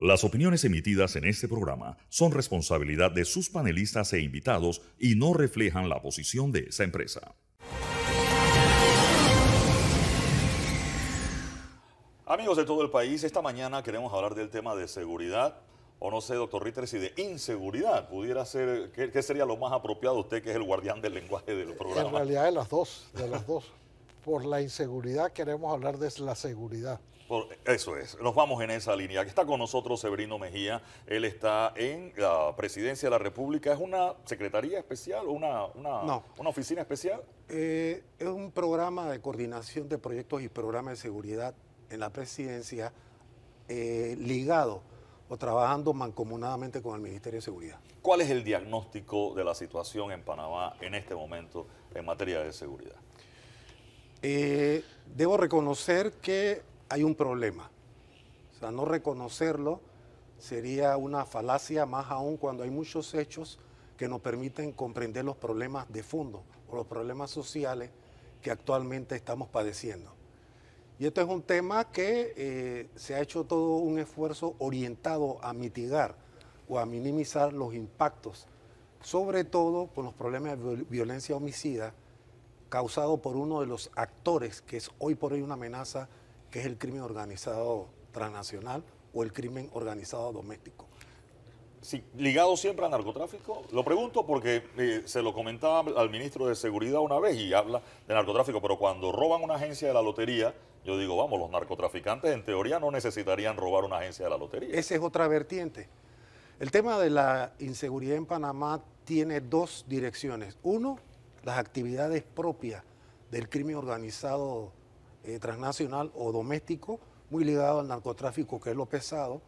Las opiniones emitidas en este programa son responsabilidad de sus panelistas e invitados y no reflejan la posición de esa empresa. Amigos de todo el país, esta mañana queremos hablar del tema de seguridad, o no sé, doctor Ritter, si de inseguridad pudiera ser, ¿qué, sería lo más apropiado usted que es el guardián del lenguaje del programa? En realidad de las dos, de las dos. Por la inseguridad queremos hablar de la seguridad. Eso es, nos vamos en esa línea. Aquí está con nosotros Severino Mejía, él está en la Presidencia de la República. ¿Es una secretaría especial o una, una, oficina especial? Eh, es un programa de coordinación de proyectos y programas de seguridad en la Presidencia eh, ligado o trabajando mancomunadamente con el Ministerio de Seguridad. ¿Cuál es el diagnóstico de la situación en Panamá en este momento en materia de seguridad? Eh, debo reconocer que hay un problema. O sea, no reconocerlo sería una falacia, más aún cuando hay muchos hechos que nos permiten comprender los problemas de fondo o los problemas sociales que actualmente estamos padeciendo. Y esto es un tema que eh, se ha hecho todo un esfuerzo orientado a mitigar o a minimizar los impactos, sobre todo con los problemas de violencia homicida causado por uno de los actores que es hoy por hoy una amenaza es el crimen organizado transnacional o el crimen organizado doméstico. ligado siempre al narcotráfico? Lo pregunto porque eh, se lo comentaba al ministro de Seguridad una vez y habla de narcotráfico, pero cuando roban una agencia de la lotería, yo digo, vamos, los narcotraficantes en teoría no necesitarían robar una agencia de la lotería. Esa es otra vertiente. El tema de la inseguridad en Panamá tiene dos direcciones. Uno, las actividades propias del crimen organizado eh, transnacional o doméstico, muy ligado al narcotráfico, que es lo pesado,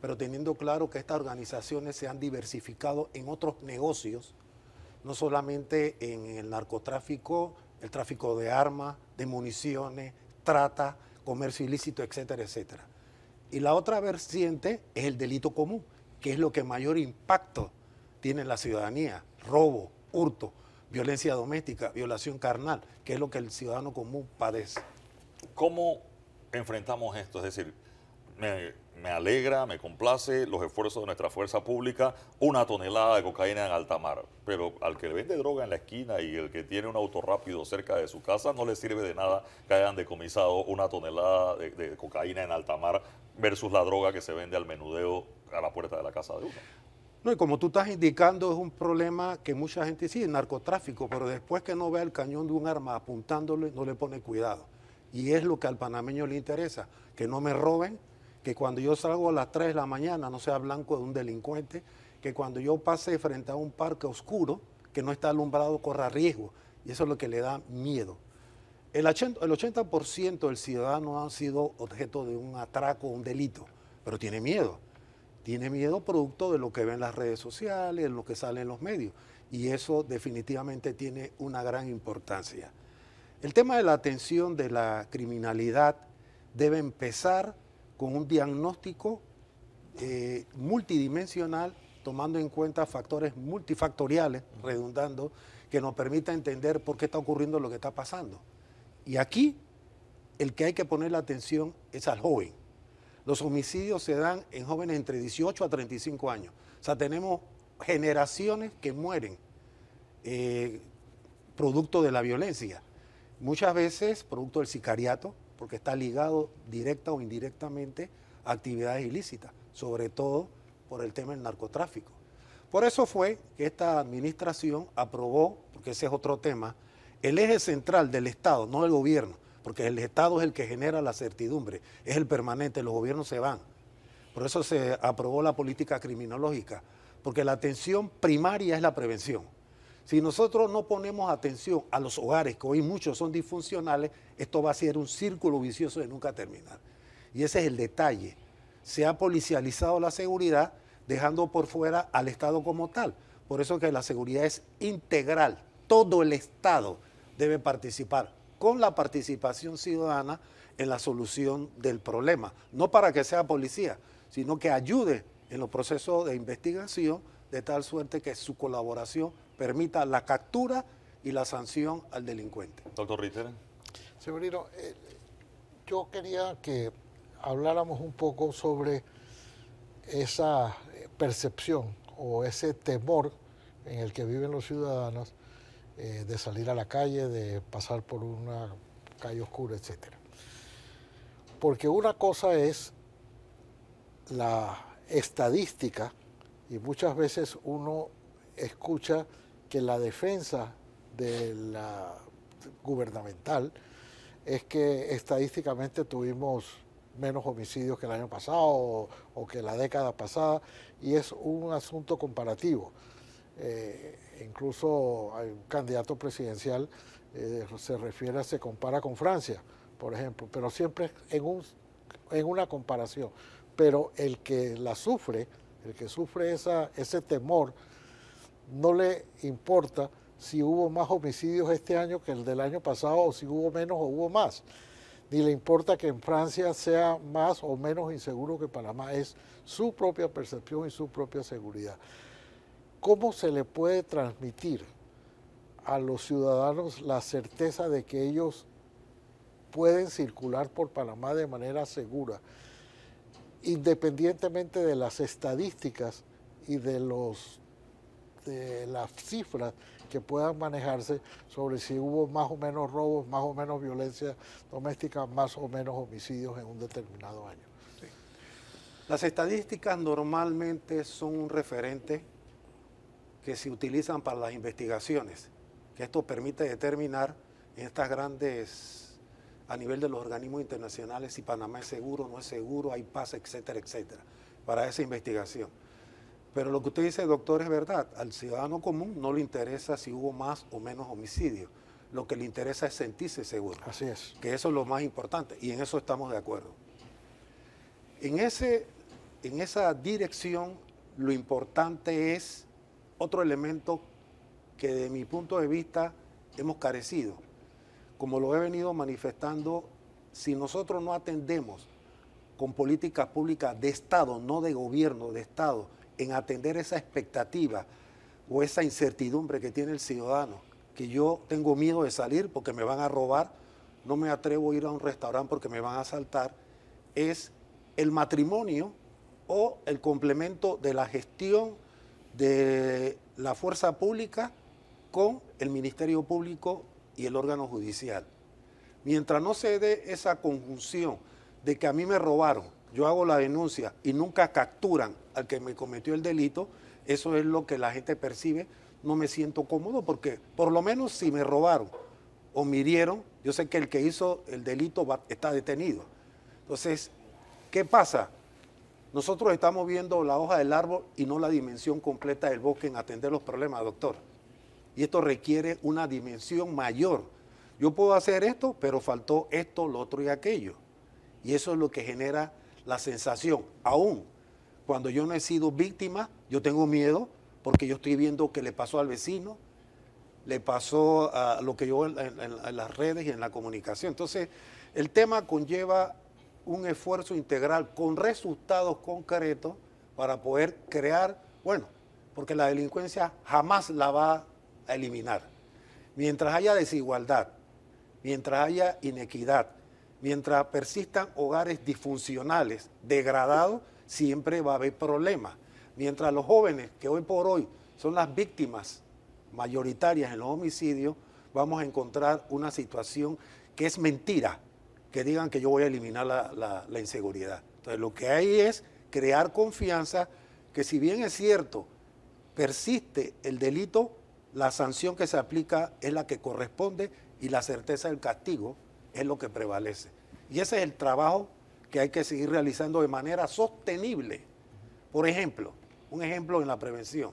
pero teniendo claro que estas organizaciones se han diversificado en otros negocios, no solamente en el narcotráfico, el tráfico de armas, de municiones, trata, comercio ilícito, etcétera, etcétera. Y la otra vertiente es el delito común, que es lo que mayor impacto tiene en la ciudadanía, robo, hurto, violencia doméstica, violación carnal, que es lo que el ciudadano común padece. ¿Cómo enfrentamos esto? Es decir, me, alegra, me complace los esfuerzos de nuestra fuerza pública, una tonelada de cocaína en alta mar. Pero al que le vende droga en la esquina y el que tiene un auto rápido cerca de su casa, no le sirve de nada que hayan decomisado una tonelada de, cocaína en alta mar versus la droga que se vende al menudeo a la puerta de la casa de uno. No, y como tú estás indicando, es un problema que mucha gente sigue, el narcotráfico, pero después que no vea el cañón de un arma apuntándole, no le pone cuidado. Y es lo que al panameño le interesa, que no me roben, que cuando yo salgo a las 3 de la mañana no sea blanco de un delincuente, que cuando yo pase frente a un parque oscuro que no está alumbrado corra riesgo. Y eso es lo que le da miedo. El 80%, del ciudadano ha sido objeto de un atraco, un delito, pero tiene miedo. Tiene miedo producto de lo que ven las redes sociales, de lo que sale en los medios. Y eso definitivamente tiene una gran importancia. El tema de la atención de la criminalidad debe empezar con un diagnóstico eh, multidimensional, tomando en cuenta factores multifactoriales, redundando, que nos permita entender por qué está ocurriendo lo que está pasando. Y aquí el que hay que poner la atención es al joven. Los homicidios se dan en jóvenes entre 18 a 35 años. O sea, tenemos generaciones que mueren eh, producto de la violencia. Muchas veces producto del sicariato, porque está ligado directa o indirectamente a actividades ilícitas, sobre todo por el tema del narcotráfico. Por eso fue que esta administración aprobó, porque ese es otro tema, el eje central del Estado, no el gobierno, porque el Estado es el que genera la certidumbre, es el permanente, los gobiernos se van. Por eso se aprobó la política criminológica, porque la atención primaria es la prevención. Si nosotros no ponemos atención a los hogares, que hoy muchos son disfuncionales, esto va a ser un círculo vicioso de nunca terminar. Y ese es el detalle. Se ha policializado la seguridad dejando por fuera al Estado como tal. Por eso que la seguridad es integral. Todo el Estado debe participar con la participación ciudadana en la solución del problema. No para que sea policía, sino que ayude en los procesos de investigación de tal suerte que su colaboración permita la captura y la sanción al delincuente. Doctor Ritter. Severino, eh, yo quería que habláramos un poco sobre esa eh, percepción o ese temor en el que viven los ciudadanos eh, de salir a la calle, de pasar por una calle oscura, etc. Porque una cosa es la estadística y muchas veces uno escucha que la defensa de la gubernamental es que estadísticamente tuvimos menos homicidios que el año pasado o, que la década pasada y es un asunto comparativo. Eh, incluso un candidato presidencial eh, se refiere, se compara con Francia, por ejemplo, pero siempre en, un, en una comparación. Pero el que la sufre, el que sufre esa, ese temor, no le importa si hubo más homicidios este año que el del año pasado o si hubo menos o hubo más. Ni le importa que en Francia sea más o menos inseguro que Panamá. Es su propia percepción y su propia seguridad. ¿Cómo se le puede transmitir a los ciudadanos la certeza de que ellos pueden circular por Panamá de manera segura, independientemente de las estadísticas y de los de las cifras que puedan manejarse sobre si hubo más o menos robos, más o menos violencia doméstica, más o menos homicidios en un determinado año. Las estadísticas normalmente son un referente que se utilizan para las investigaciones, que esto permite determinar en estas grandes, a nivel de los organismos internacionales, si Panamá es seguro, no es seguro, hay paz, etcétera, etcétera, para esa investigación pero lo que usted dice, doctor, es verdad. Al ciudadano común no le interesa si hubo más o menos homicidios. Lo que le interesa es sentirse seguro. Así es. Que eso es lo más importante y en eso estamos de acuerdo. En, ese, en esa dirección, lo importante es otro elemento que de mi punto de vista hemos carecido. Como lo he venido manifestando, si nosotros no atendemos con políticas públicas de Estado, no de gobierno, de Estado, en atender esa expectativa o esa incertidumbre que tiene el ciudadano, que yo tengo miedo de salir porque me van a robar, no me atrevo a ir a un restaurante porque me van a asaltar, es el matrimonio o el complemento de la gestión de la fuerza pública con el Ministerio Público y el órgano judicial. Mientras no se dé esa conjunción de que a mí me robaron, yo hago la denuncia y nunca capturan al que me cometió el delito, eso es lo que la gente percibe, no me siento cómodo porque por lo menos si me robaron o me hirieron, yo sé que el que hizo el delito está detenido. Entonces, ¿qué pasa? Nosotros estamos viendo la hoja del árbol y no la dimensión completa del bosque en atender los problemas, doctor. Y esto requiere una dimensión mayor. Yo puedo hacer esto, pero faltó esto, lo otro y aquello. Y eso es lo que genera la sensación, aún cuando yo no he sido víctima, yo tengo miedo porque yo estoy viendo que le pasó al vecino, le pasó a lo que yo en, en las redes y en la comunicación. Entonces, el tema conlleva un esfuerzo integral con resultados concretos para poder crear, bueno, porque la delincuencia jamás la va a eliminar. Mientras haya desigualdad, mientras haya inequidad, Mientras persistan hogares disfuncionales, degradados, siempre va a haber problemas. Mientras los jóvenes, que hoy por hoy son las víctimas mayoritarias en los homicidios, vamos a encontrar una situación que es mentira, que digan que yo voy a eliminar la, inseguridad. Entonces lo que hay es crear confianza que si bien es cierto, persiste el delito, la sanción que se aplica es la que corresponde y la certeza del castigo es lo que prevalece. Y ese es el trabajo que hay que seguir realizando de manera sostenible. Por ejemplo, un ejemplo en la prevención.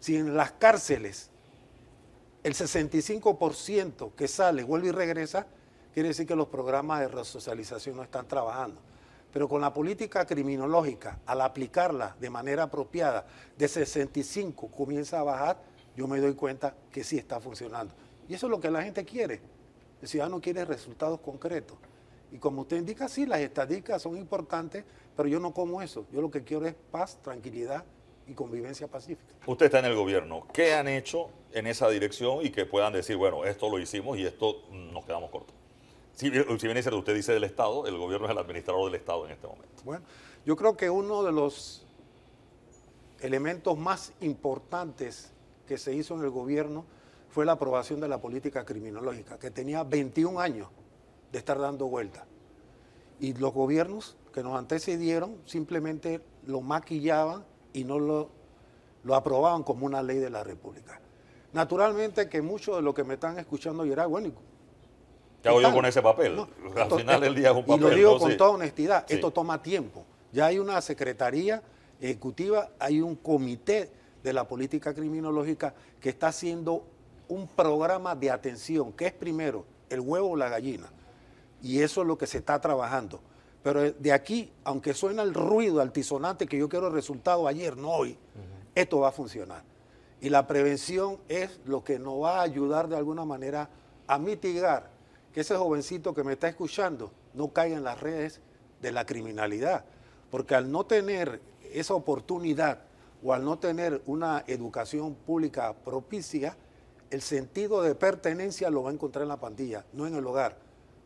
Si en las cárceles el 65% que sale, vuelve y regresa, quiere decir que los programas de resocialización no están trabajando. Pero con la política criminológica, al aplicarla de manera apropiada, de 65 comienza a bajar, yo me doy cuenta que sí está funcionando. Y eso es lo que la gente quiere. El ciudadano quiere resultados concretos. Y como usted indica, sí, las estadísticas son importantes, pero yo no como eso. Yo lo que quiero es paz, tranquilidad y convivencia pacífica. Usted está en el gobierno. ¿Qué han hecho en esa dirección y que puedan decir, bueno, esto lo hicimos y esto nos quedamos cortos? Si, bien es cierto, usted dice del Estado, el gobierno es el administrador del Estado en este momento. Bueno, yo creo que uno de los elementos más importantes que se hizo en el gobierno fue la aprobación de la política criminológica, que tenía 21 años de estar dando vueltas. Y los gobiernos que nos antecedieron simplemente lo maquillaban y no lo, lo aprobaban como una ley de la República. Naturalmente que muchos de los que me están escuchando era bueno, ¿qué hago yo con ese papel? Al final el día es un papel. Y lo digo con toda honestidad, esto toma tiempo. Ya hay una secretaría ejecutiva, hay un comité de la política criminológica que está haciendo un programa de atención, que es primero el huevo o la gallina. Y eso es lo que se está trabajando. Pero eh, de aquí, aunque suena el ruido altisonante que yo quiero el resultado ayer, no hoy, esto va a funcionar. Y la prevención es lo que nos va a ayudar de alguna manera a mitigar que ese jovencito que me está escuchando no caiga en las redes de la criminalidad. Porque al no tener esa oportunidad o al no tener una educación pública propicia, el sentido de pertenencia lo va a encontrar en la pandilla, no en el hogar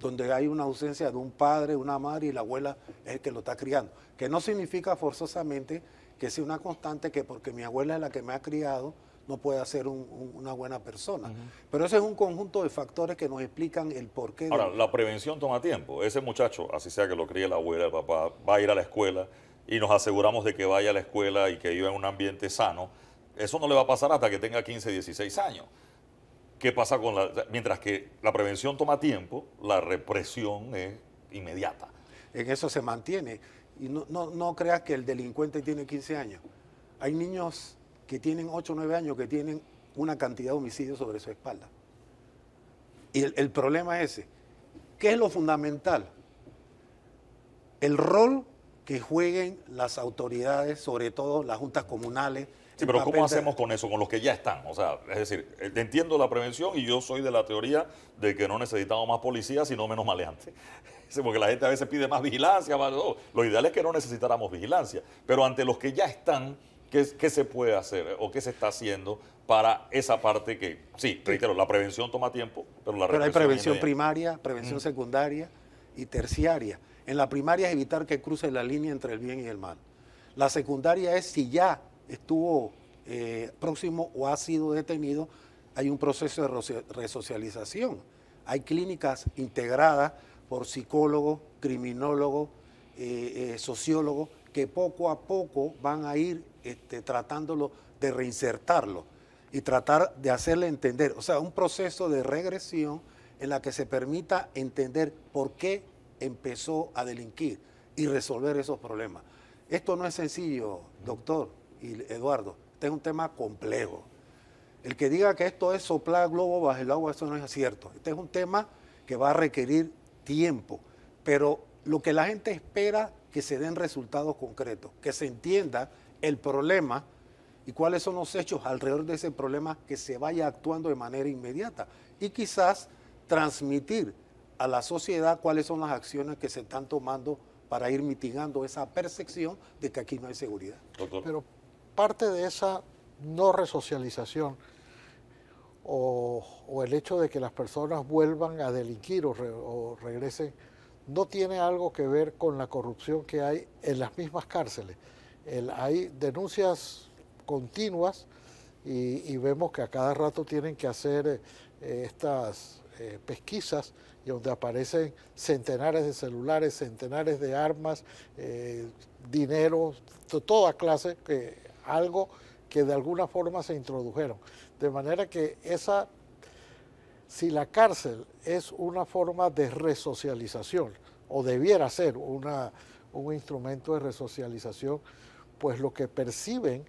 donde hay una ausencia de un padre, una madre y la abuela es el que lo está criando. Que no significa forzosamente que sea una constante que porque mi abuela es la que me ha criado, no pueda ser una buena persona. Pero ese es un conjunto de factores que nos explican el porqué. Ahora, la prevención toma tiempo. Ese muchacho, así sea que lo críe la abuela, el papá, va a ir a la escuela y nos aseguramos de que vaya a la escuela y que viva en un ambiente sano. Eso no le va a pasar hasta que tenga 15, 16 años. ¿Qué pasa con la...? Mientras que la prevención toma tiempo, la represión es inmediata. En eso se mantiene. Y no, creas que el delincuente tiene 15 años. Hay niños que tienen 8 o 9 años que tienen una cantidad de homicidios sobre su espalda. Y el, el problema es ese. ¿Qué es lo fundamental? El rol que jueguen las autoridades, sobre todo las juntas comunales, Sí, este pero ¿cómo hacemos con eso, con los que ya están? O sea, es decir, eh, entiendo la prevención y yo soy de la teoría de que no necesitamos más policías, sino menos maleantes. Porque la gente a veces pide más vigilancia. Lo ideal es que no necesitáramos vigilancia. Pero ante los que ya están, ¿qué, se puede hacer eh, o qué se está haciendo para esa parte que, sí, reitero, la prevención toma tiempo, pero la Pero hay prevención primaria, prevención mm. secundaria y terciaria. En la primaria es evitar que cruce la línea entre el bien y el mal. La secundaria es si ya estuvo eh, próximo o ha sido detenido, hay un proceso de resocialización. Hay clínicas integradas por psicólogos, criminólogos, eh, eh, sociólogos, que poco a poco van a ir este, tratándolo de reinsertarlo y tratar de hacerle entender, o sea, un proceso de regresión en la que se permita entender por qué empezó a delinquir y resolver esos problemas. Esto no es sencillo, doctor y Eduardo, este es un tema complejo. El que diga que esto es soplar globo bajo el agua, eso no es cierto. Este es un tema que va a requerir tiempo, pero lo que la gente espera que se den resultados concretos, que se entienda el problema y cuáles son los hechos alrededor de ese problema que se vaya actuando de manera inmediata y quizás transmitir a la sociedad cuáles son las acciones que se están tomando para ir mitigando esa percepción de que aquí no hay seguridad. Pero parte de esa no resocialización o, el hecho de que las personas vuelvan a delinquir o, regresen no tiene algo que ver con la corrupción que hay en las mismas cárceles. hay denuncias continuas y, vemos que a cada rato tienen que hacer eh, estas eh, pesquisas y donde aparecen centenares de celulares, centenares de armas, eh, dinero, dinero, toda clase que algo que de alguna forma se introdujeron. De manera que esa, si la cárcel es una forma de resocialización, o debiera ser un instrumento de resocialización, pues lo que perciben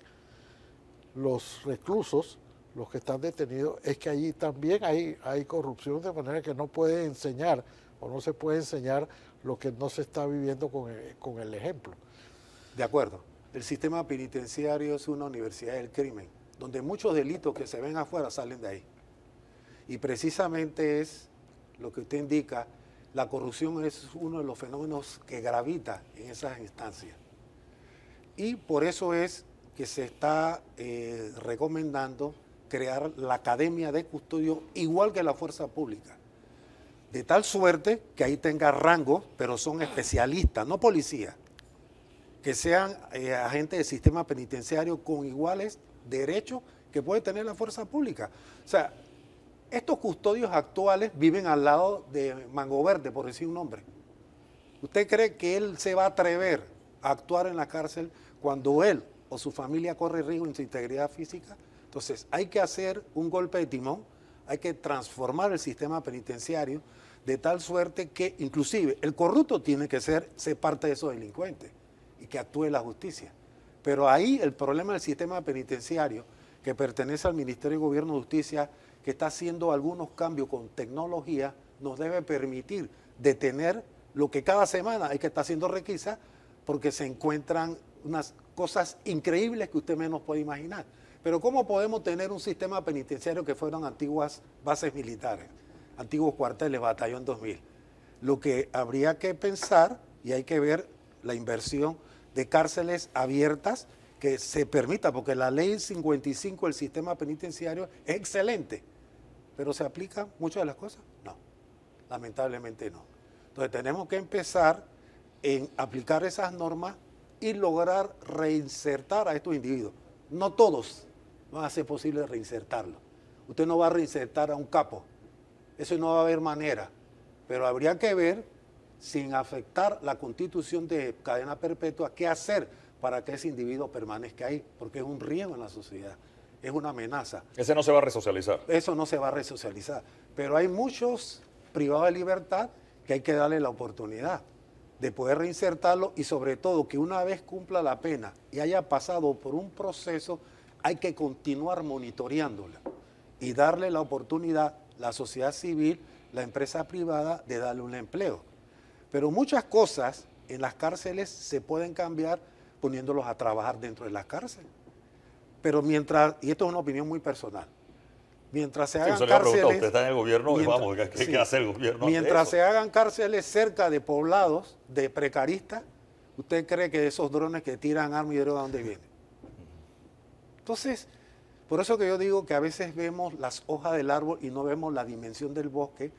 los reclusos, los que están detenidos, es que allí también hay, hay corrupción, de manera que no puede enseñar o no se puede enseñar lo que no se está viviendo con, con el ejemplo. De acuerdo. El sistema penitenciario es una universidad del crimen, donde muchos delitos que se ven afuera salen de ahí. Y precisamente es lo que usted indica, la corrupción es uno de los fenómenos que gravita en esas instancias. Y por eso es que se está eh, recomendando crear la Academia de Custodio igual que la Fuerza Pública. De tal suerte que ahí tenga rango, pero son especialistas, no policías, que sean eh, agentes del sistema penitenciario con iguales derechos que puede tener la fuerza pública. O sea, estos custodios actuales viven al lado de Mango Verde, por decir un nombre. ¿Usted cree que él se va a atrever a actuar en la cárcel cuando él o su familia corre riesgo en su integridad física? Entonces, hay que hacer un golpe de timón, hay que transformar el sistema penitenciario de tal suerte que inclusive el corrupto tiene que ser, ser parte de esos delincuentes que actúe la justicia. Pero ahí el problema del sistema penitenciario, que pertenece al Ministerio de Gobierno de Justicia, que está haciendo algunos cambios con tecnología, nos debe permitir detener lo que cada semana hay que está haciendo requisa, porque se encuentran unas cosas increíbles que usted menos puede imaginar. Pero ¿cómo podemos tener un sistema penitenciario que fueron antiguas bases militares, antiguos cuarteles, batallón 2000? Lo que habría que pensar, y hay que ver la inversión, de cárceles abiertas que se permita, porque la ley 55, el sistema penitenciario, es excelente, pero ¿se aplica muchas de las cosas? No, lamentablemente no. Entonces tenemos que empezar en aplicar esas normas y lograr reinsertar a estos individuos. No todos van a ser posible reinsertarlos. Usted no va a reinsertar a un capo, eso no va a haber manera, pero habría que ver sin afectar la constitución de cadena perpetua, ¿qué hacer para que ese individuo permanezca ahí? Porque es un riesgo en la sociedad, es una amenaza. Ese no se va a resocializar. Eso no se va a resocializar. Pero hay muchos privados de libertad que hay que darle la oportunidad de poder reinsertarlo y sobre todo que una vez cumpla la pena y haya pasado por un proceso, hay que continuar monitoreándola y darle la oportunidad, a la sociedad civil, la empresa privada, de darle un empleo pero muchas cosas en las cárceles se pueden cambiar poniéndolos a trabajar dentro de las cárceles. Pero mientras, y esto es una opinión muy personal, mientras se hagan cárceles... Usted está en el gobierno mientras, vamos, ¿qué, hace el gobierno? Mientras se hagan cárceles cerca de poblados, de precaristas, ¿usted cree que esos drones que tiran armas y droga, dónde vienen? Entonces, por eso que yo digo que a veces vemos las hojas del árbol y no vemos la dimensión del bosque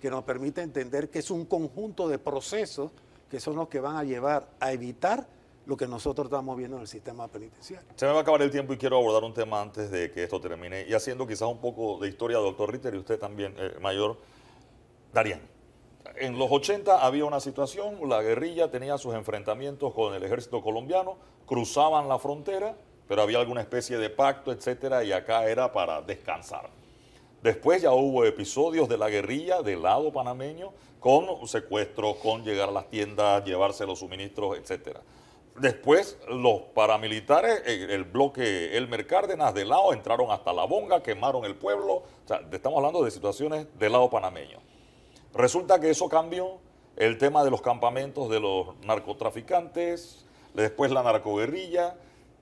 que nos permite entender que es un conjunto de procesos que son los que van a llevar a evitar lo que nosotros estamos viendo en el sistema penitenciario. Se me va a acabar el tiempo y quiero abordar un tema antes de que esto termine y haciendo quizás un poco de historia, doctor Ritter, y usted también, eh, mayor Darían. En los 80 había una situación, la guerrilla tenía sus enfrentamientos con el ejército colombiano, cruzaban la frontera, pero había alguna especie de pacto, etcétera, y acá era para descansar. Después ya hubo episodios de la guerrilla del lado panameño con secuestros, con llegar a las tiendas, llevarse los suministros, etc. Después los paramilitares, el bloque Elmer Cárdenas de lado, entraron hasta La Bonga, quemaron el pueblo. O sea, estamos hablando de situaciones del lado panameño. Resulta que eso cambió el tema de los campamentos de los narcotraficantes, después la narcoguerrilla,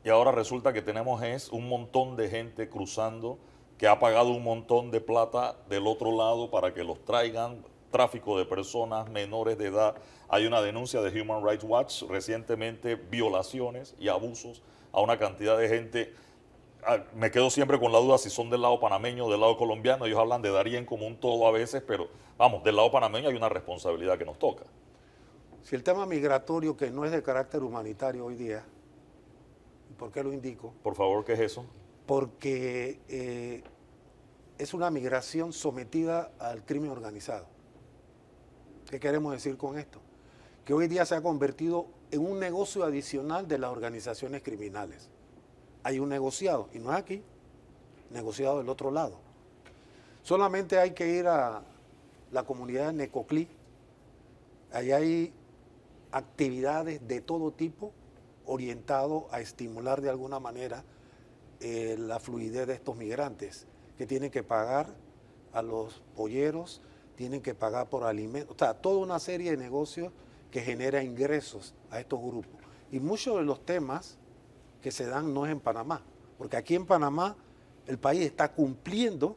y ahora resulta que tenemos es un montón de gente cruzando que ha pagado un montón de plata del otro lado para que los traigan, tráfico de personas menores de edad. Hay una denuncia de Human Rights Watch recientemente, violaciones y abusos a una cantidad de gente. Ah, me quedo siempre con la duda si son del lado panameño o del lado colombiano. Ellos hablan de Darien como un todo a veces, pero vamos, del lado panameño hay una responsabilidad que nos toca. Si el tema migratorio, que no es de carácter humanitario hoy día, ¿por qué lo indico? Por favor, ¿qué es eso? porque eh, es una migración sometida al crimen organizado. ¿Qué queremos decir con esto? Que hoy día se ha convertido en un negocio adicional de las organizaciones criminales. Hay un negociado, y no es aquí, negociado del otro lado. Solamente hay que ir a la comunidad de Necoclí. Ahí hay actividades de todo tipo orientado a estimular de alguna manera eh, la fluidez de estos migrantes que tienen que pagar a los polleros, tienen que pagar por alimentos, o sea, toda una serie de negocios que genera ingresos a estos grupos. Y muchos de los temas que se dan no es en Panamá, porque aquí en Panamá el país está cumpliendo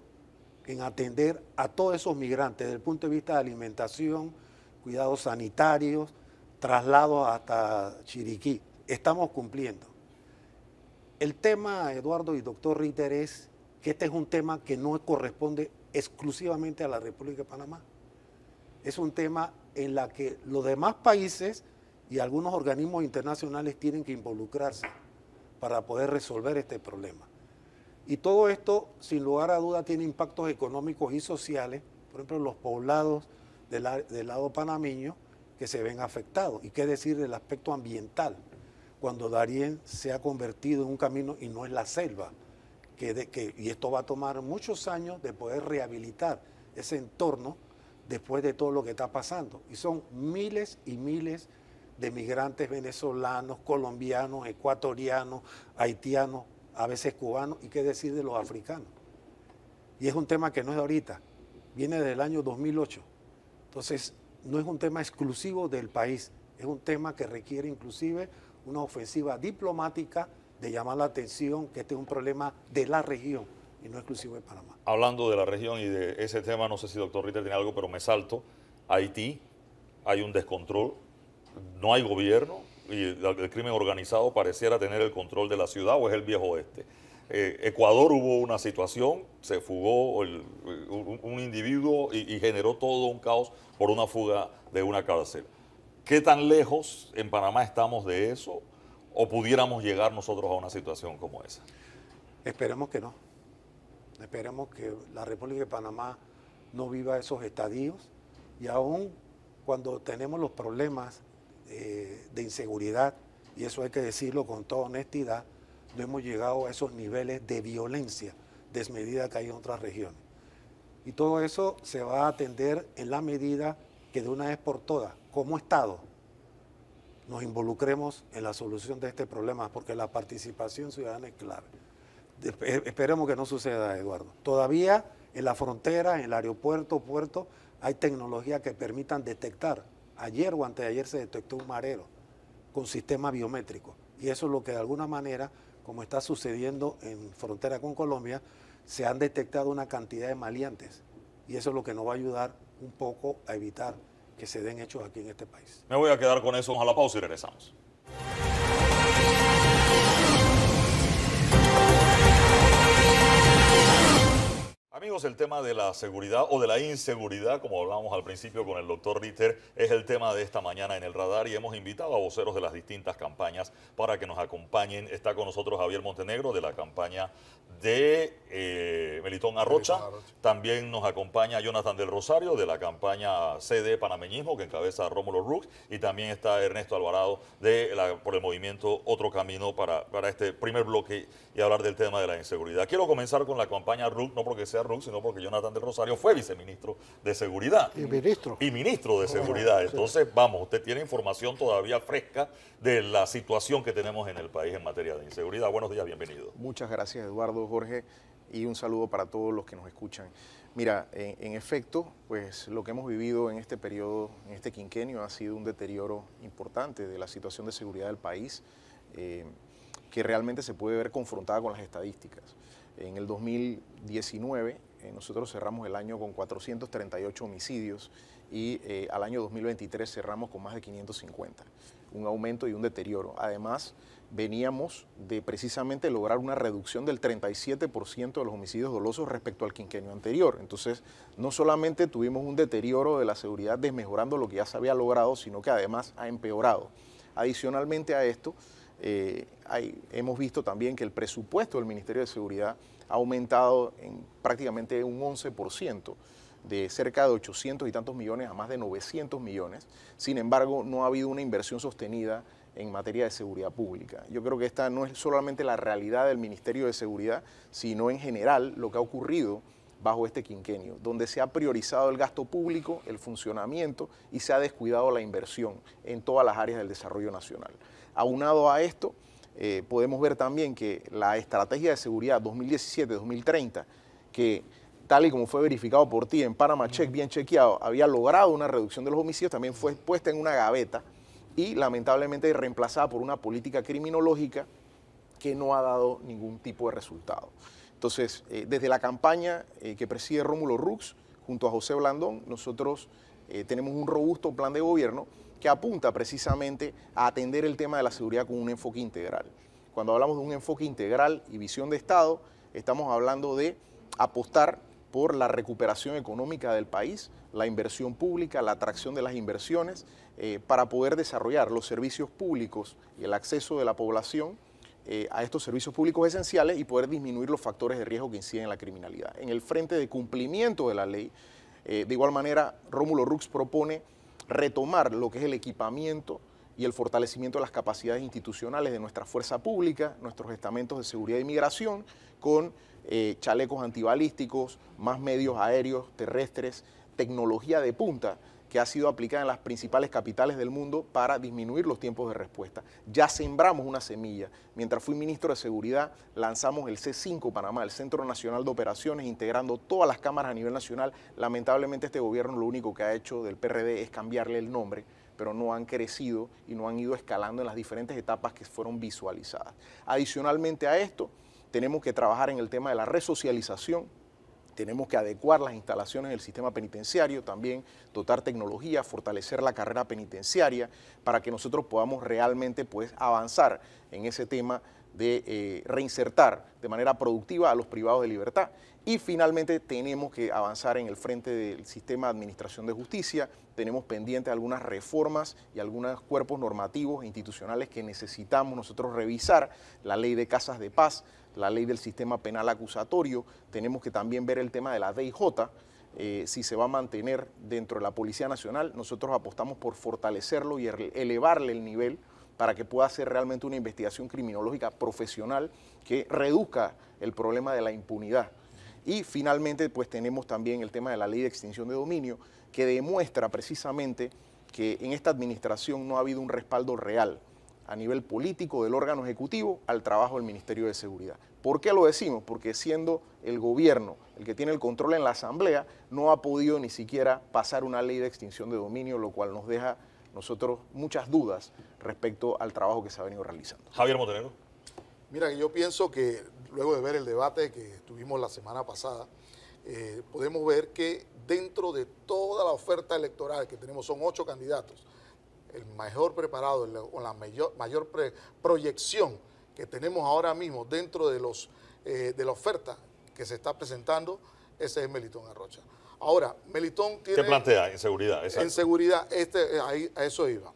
en atender a todos esos migrantes desde el punto de vista de alimentación, cuidados sanitarios, traslados hasta Chiriquí. Estamos cumpliendo. El tema, Eduardo y doctor Ritter, es que este es un tema que no corresponde exclusivamente a la República de Panamá. Es un tema en la que los demás países y algunos organismos internacionales tienen que involucrarse para poder resolver este problema. Y todo esto, sin lugar a duda, tiene impactos económicos y sociales, por ejemplo, los poblados del, del lado panameño que se ven afectados. ¿Y qué decir del aspecto ambiental? cuando Darien se ha convertido en un camino y no es la selva. Que que, y esto va a tomar muchos años de poder rehabilitar ese entorno después de todo lo que está pasando. Y son miles y miles de migrantes venezolanos, colombianos, ecuatorianos, haitianos, a veces cubanos, y qué decir de los africanos. Y es un tema que no es de ahorita, viene del año 2008. Entonces, no es un tema exclusivo del país, es un tema que requiere inclusive una ofensiva diplomática de llamar la atención que este es un problema de la región y no exclusivo de Panamá. Hablando de la región y de ese tema, no sé si doctor Ritter tiene algo, pero me salto. Haití, hay un descontrol, no hay gobierno y el, crimen organizado pareciera tener el control de la ciudad o es el viejo oeste. Eh, Ecuador hubo una situación, se fugó eh, un, individuo y, y generó todo un caos por una fuga de una cárcel. ¿Qué tan lejos en Panamá estamos de eso o pudiéramos llegar nosotros a una situación como esa? Esperemos que no. Esperemos que la República de Panamá no viva esos estadios y aún cuando tenemos los problemas eh, de inseguridad, y eso hay que decirlo con toda honestidad, no hemos llegado a esos niveles de violencia desmedida que hay en otras regiones. Y todo eso se va a atender en la medida que de una vez por todas como Estado, nos involucremos en la solución de este problema, porque la participación ciudadana es clave. Eh, esperemos que no suceda, Eduardo. Todavía en la frontera, en el aeropuerto, puerto, hay tecnología que permitan detectar. Ayer o ayer se detectó un marero con sistema biométrico. Y eso es lo que de alguna manera, como está sucediendo en frontera con Colombia, se han detectado una cantidad de maleantes. Y eso es lo que nos va a ayudar un poco a evitar que se den hechos aquí en este país. Me voy a quedar con eso. Vamos a la pausa y regresamos. Amigos, el tema de la seguridad o de la inseguridad, como hablábamos al principio con el doctor Ritter, es el tema de esta mañana en el radar y hemos invitado a voceros de las distintas campañas para que nos acompañen. Está con nosotros Javier Montenegro de la campaña de eh, Melitón Arrocha. También nos acompaña Jonathan del Rosario de la campaña CD Panameñismo que encabeza Rómulo Rux y también está Ernesto Alvarado de por el movimiento Otro Camino para, para este primer bloque y hablar del tema de la inseguridad. Quiero comenzar con la campaña Rux, no porque sea sino porque Jonathan del Rosario fue viceministro de Seguridad. Y ministro. Y ministro de Seguridad. Entonces, vamos, usted tiene información todavía fresca de la situación que tenemos en el país en materia de inseguridad. Buenos días, bienvenido. Muchas gracias, Eduardo, Jorge, y un saludo para todos los que nos escuchan. Mira, en, efecto, pues lo que hemos vivido en este periodo, en este quinquenio, ha sido un deterioro importante de la situación de seguridad del país. Eh, que realmente se puede ver confrontada con las estadísticas. En el 2019 eh, nosotros cerramos el año con 438 homicidios y eh, al año 2023 cerramos con más de 550, un aumento y un deterioro. Además, veníamos de precisamente lograr una reducción del 37% de los homicidios dolosos respecto al quinquenio anterior. Entonces, no solamente tuvimos un deterioro de la seguridad desmejorando lo que ya se había logrado, sino que además ha empeorado. Adicionalmente a esto, eh, hemos visto también que el presupuesto del Ministerio de Seguridad ha aumentado en prácticamente un 11%, de cerca de 800 y tantos millones a más de 900 millones. Sin embargo, no ha habido una inversión sostenida en materia de seguridad pública. Yo creo que esta no es solamente la realidad del Ministerio de Seguridad, sino en general lo que ha ocurrido bajo este quinquenio, donde se ha priorizado el gasto público, el funcionamiento y se ha descuidado la inversión en todas las áreas del desarrollo nacional. Aunado a esto, eh, podemos ver también que la estrategia de seguridad 2017-2030, que tal y como fue verificado por ti en Panama Check, bien chequeado, había logrado una reducción de los homicidios, también fue puesta en una gaveta y lamentablemente reemplazada por una política criminológica que no ha dado ningún tipo de resultado. Entonces, eh, desde la campaña eh, que preside Rómulo Rux, junto a José Blandón, nosotros tenemos un robusto plan de gobierno que apunta precisamente a atender el tema de la seguridad con un enfoque integral. Cuando hablamos de un enfoque integral y visión de Estado, estamos hablando de apostar por la recuperación económica del país, la inversión pública, la atracción de las inversiones, eh, para poder desarrollar los servicios públicos y el acceso de la población eh, a estos servicios públicos esenciales y poder disminuir los factores de riesgo que inciden en la criminalidad. En el frente de cumplimiento de la ley, eh, de igual manera, Rómulo Rux propone retomar lo que es el equipamiento y el fortalecimiento de las capacidades institucionales de nuestra fuerza pública, nuestros estamentos de seguridad y migración, con eh, chalecos antibalísticos, más medios aéreos, terrestres, tecnología de punta que ha sido aplicada en las principales capitales del mundo para disminuir los tiempos de respuesta. Ya sembramos una semilla. Mientras fui ministro de Seguridad, lanzamos el C5 Panamá, el Centro Nacional de Operaciones, integrando todas las cámaras a nivel nacional. Lamentablemente este gobierno lo único que ha hecho del PRD es cambiarle el nombre pero no han crecido y no han ido escalando en las diferentes etapas que fueron visualizadas. Adicionalmente a esto, tenemos que trabajar en el tema de la resocialización, tenemos que adecuar las instalaciones del sistema penitenciario, también dotar tecnología, fortalecer la carrera penitenciaria para que nosotros podamos realmente pues, avanzar en ese tema de eh, reinsertar de manera productiva a los privados de libertad. Y finalmente tenemos que avanzar en el frente del sistema de administración de justicia. Tenemos pendientes algunas reformas y algunos cuerpos normativos e institucionales que necesitamos nosotros revisar, la ley de casas de paz, la ley del sistema penal acusatorio, tenemos que también ver el tema de la DIJ, eh, si se va a mantener dentro de la Policía Nacional. Nosotros apostamos por fortalecerlo y elevarle el nivel para que pueda ser realmente una investigación criminológica profesional que reduzca el problema de la impunidad. Y finalmente, pues tenemos también el tema de la ley de extinción de dominio, que demuestra precisamente que en esta administración no ha habido un respaldo real a nivel político del órgano ejecutivo al trabajo del Ministerio de Seguridad. ¿Por qué lo decimos? Porque siendo el gobierno el que tiene el control en la Asamblea, no ha podido ni siquiera pasar una ley de extinción de dominio, lo cual nos deja nosotros muchas dudas respecto al trabajo que se ha venido realizando. Javier Montenegro. Mira, yo pienso que luego de ver el debate que tuvimos la semana pasada, eh, podemos ver que dentro de toda la oferta electoral que tenemos son ocho candidatos, el mejor preparado, con la mayor, mayor proyección que tenemos ahora mismo dentro de, los, eh, de la oferta que se está presentando, ese es Melitón Arrocha. Ahora, Melitón tiene... ¿Qué plantea? En seguridad, exacto. En seguridad, este, eh, ahí, a eso iba.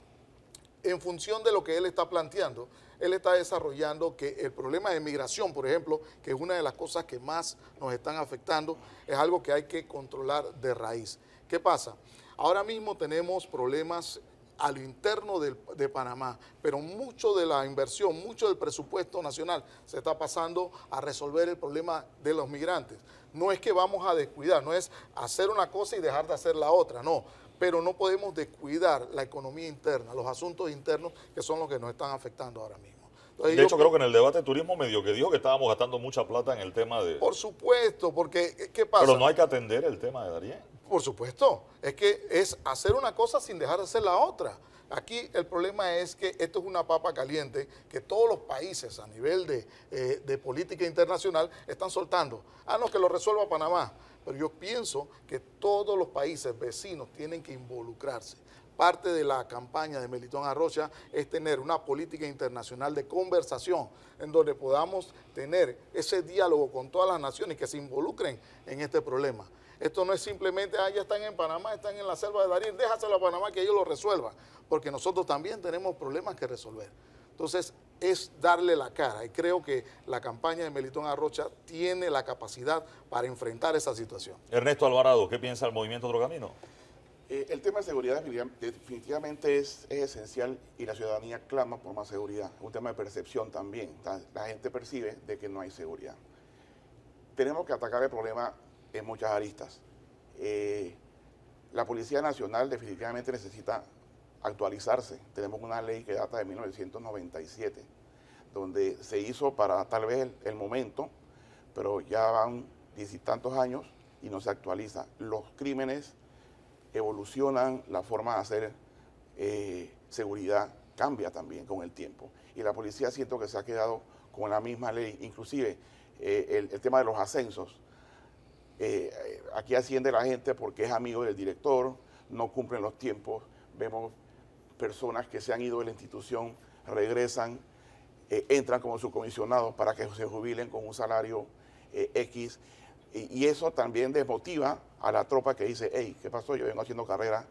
En función de lo que él está planteando, él está desarrollando que el problema de migración, por ejemplo, que es una de las cosas que más nos están afectando, es algo que hay que controlar de raíz. ¿Qué pasa? Ahora mismo tenemos problemas a lo interno de, Panamá, pero mucho de la inversión, mucho del presupuesto nacional se está pasando a resolver el problema de los migrantes. No es que vamos a descuidar, no es hacer una cosa y dejar de hacer la otra, no pero no podemos descuidar la economía interna, los asuntos internos que son los que nos están afectando ahora mismo. de hecho, creo que en el debate de turismo medio que dijo que estábamos gastando mucha plata en el tema de... Por supuesto, porque eh, ¿qué pasa? Pero no hay que atender el tema de Darien. Por supuesto, es que es hacer una cosa sin dejar de hacer la otra. Aquí el problema es que esto es una papa caliente que todos los países a nivel de, eh, política internacional están soltando. Ah, no, que lo resuelva Panamá. Pero yo pienso que todos los países vecinos tienen que involucrarse. Parte de la campaña de Melitón Arrocha es tener una política internacional de conversación en donde podamos tener ese diálogo con todas las naciones que se involucren en este problema. Esto no es simplemente, ah, ya están en Panamá, están en la selva de Darío, déjaselo a Panamá que ellos lo resuelvan, porque nosotros también tenemos problemas que resolver. Entonces, es darle la cara y creo que la campaña de Melitón Arrocha tiene la capacidad para enfrentar esa situación. Ernesto Alvarado, ¿qué piensa el movimiento Otro Camino? Eh, el tema de seguridad definitivamente es, es, esencial y la ciudadanía clama por más seguridad. Es un tema de percepción también. La gente percibe de que no hay seguridad. Tenemos que atacar el problema en muchas aristas. Eh, la Policía Nacional definitivamente necesita actualizarse. Tenemos una ley que data de 1997, donde se hizo para tal vez el, momento, pero ya van diez y tantos años y no se actualiza. Los crímenes evolucionan, la forma de hacer eh, seguridad cambia también con el tiempo. Y la policía siento que se ha quedado con la misma ley, inclusive eh, el tema de los ascensos eh, eh, aquí asciende la gente porque es amigo del director, no cumplen los tiempos, vemos personas que se han ido de la institución, regresan, eh, entran como subcomisionados para que se jubilen con un salario X, y, eso también desmotiva a la tropa que dice, hey, ¿qué pasó? Yo vengo haciendo carrera,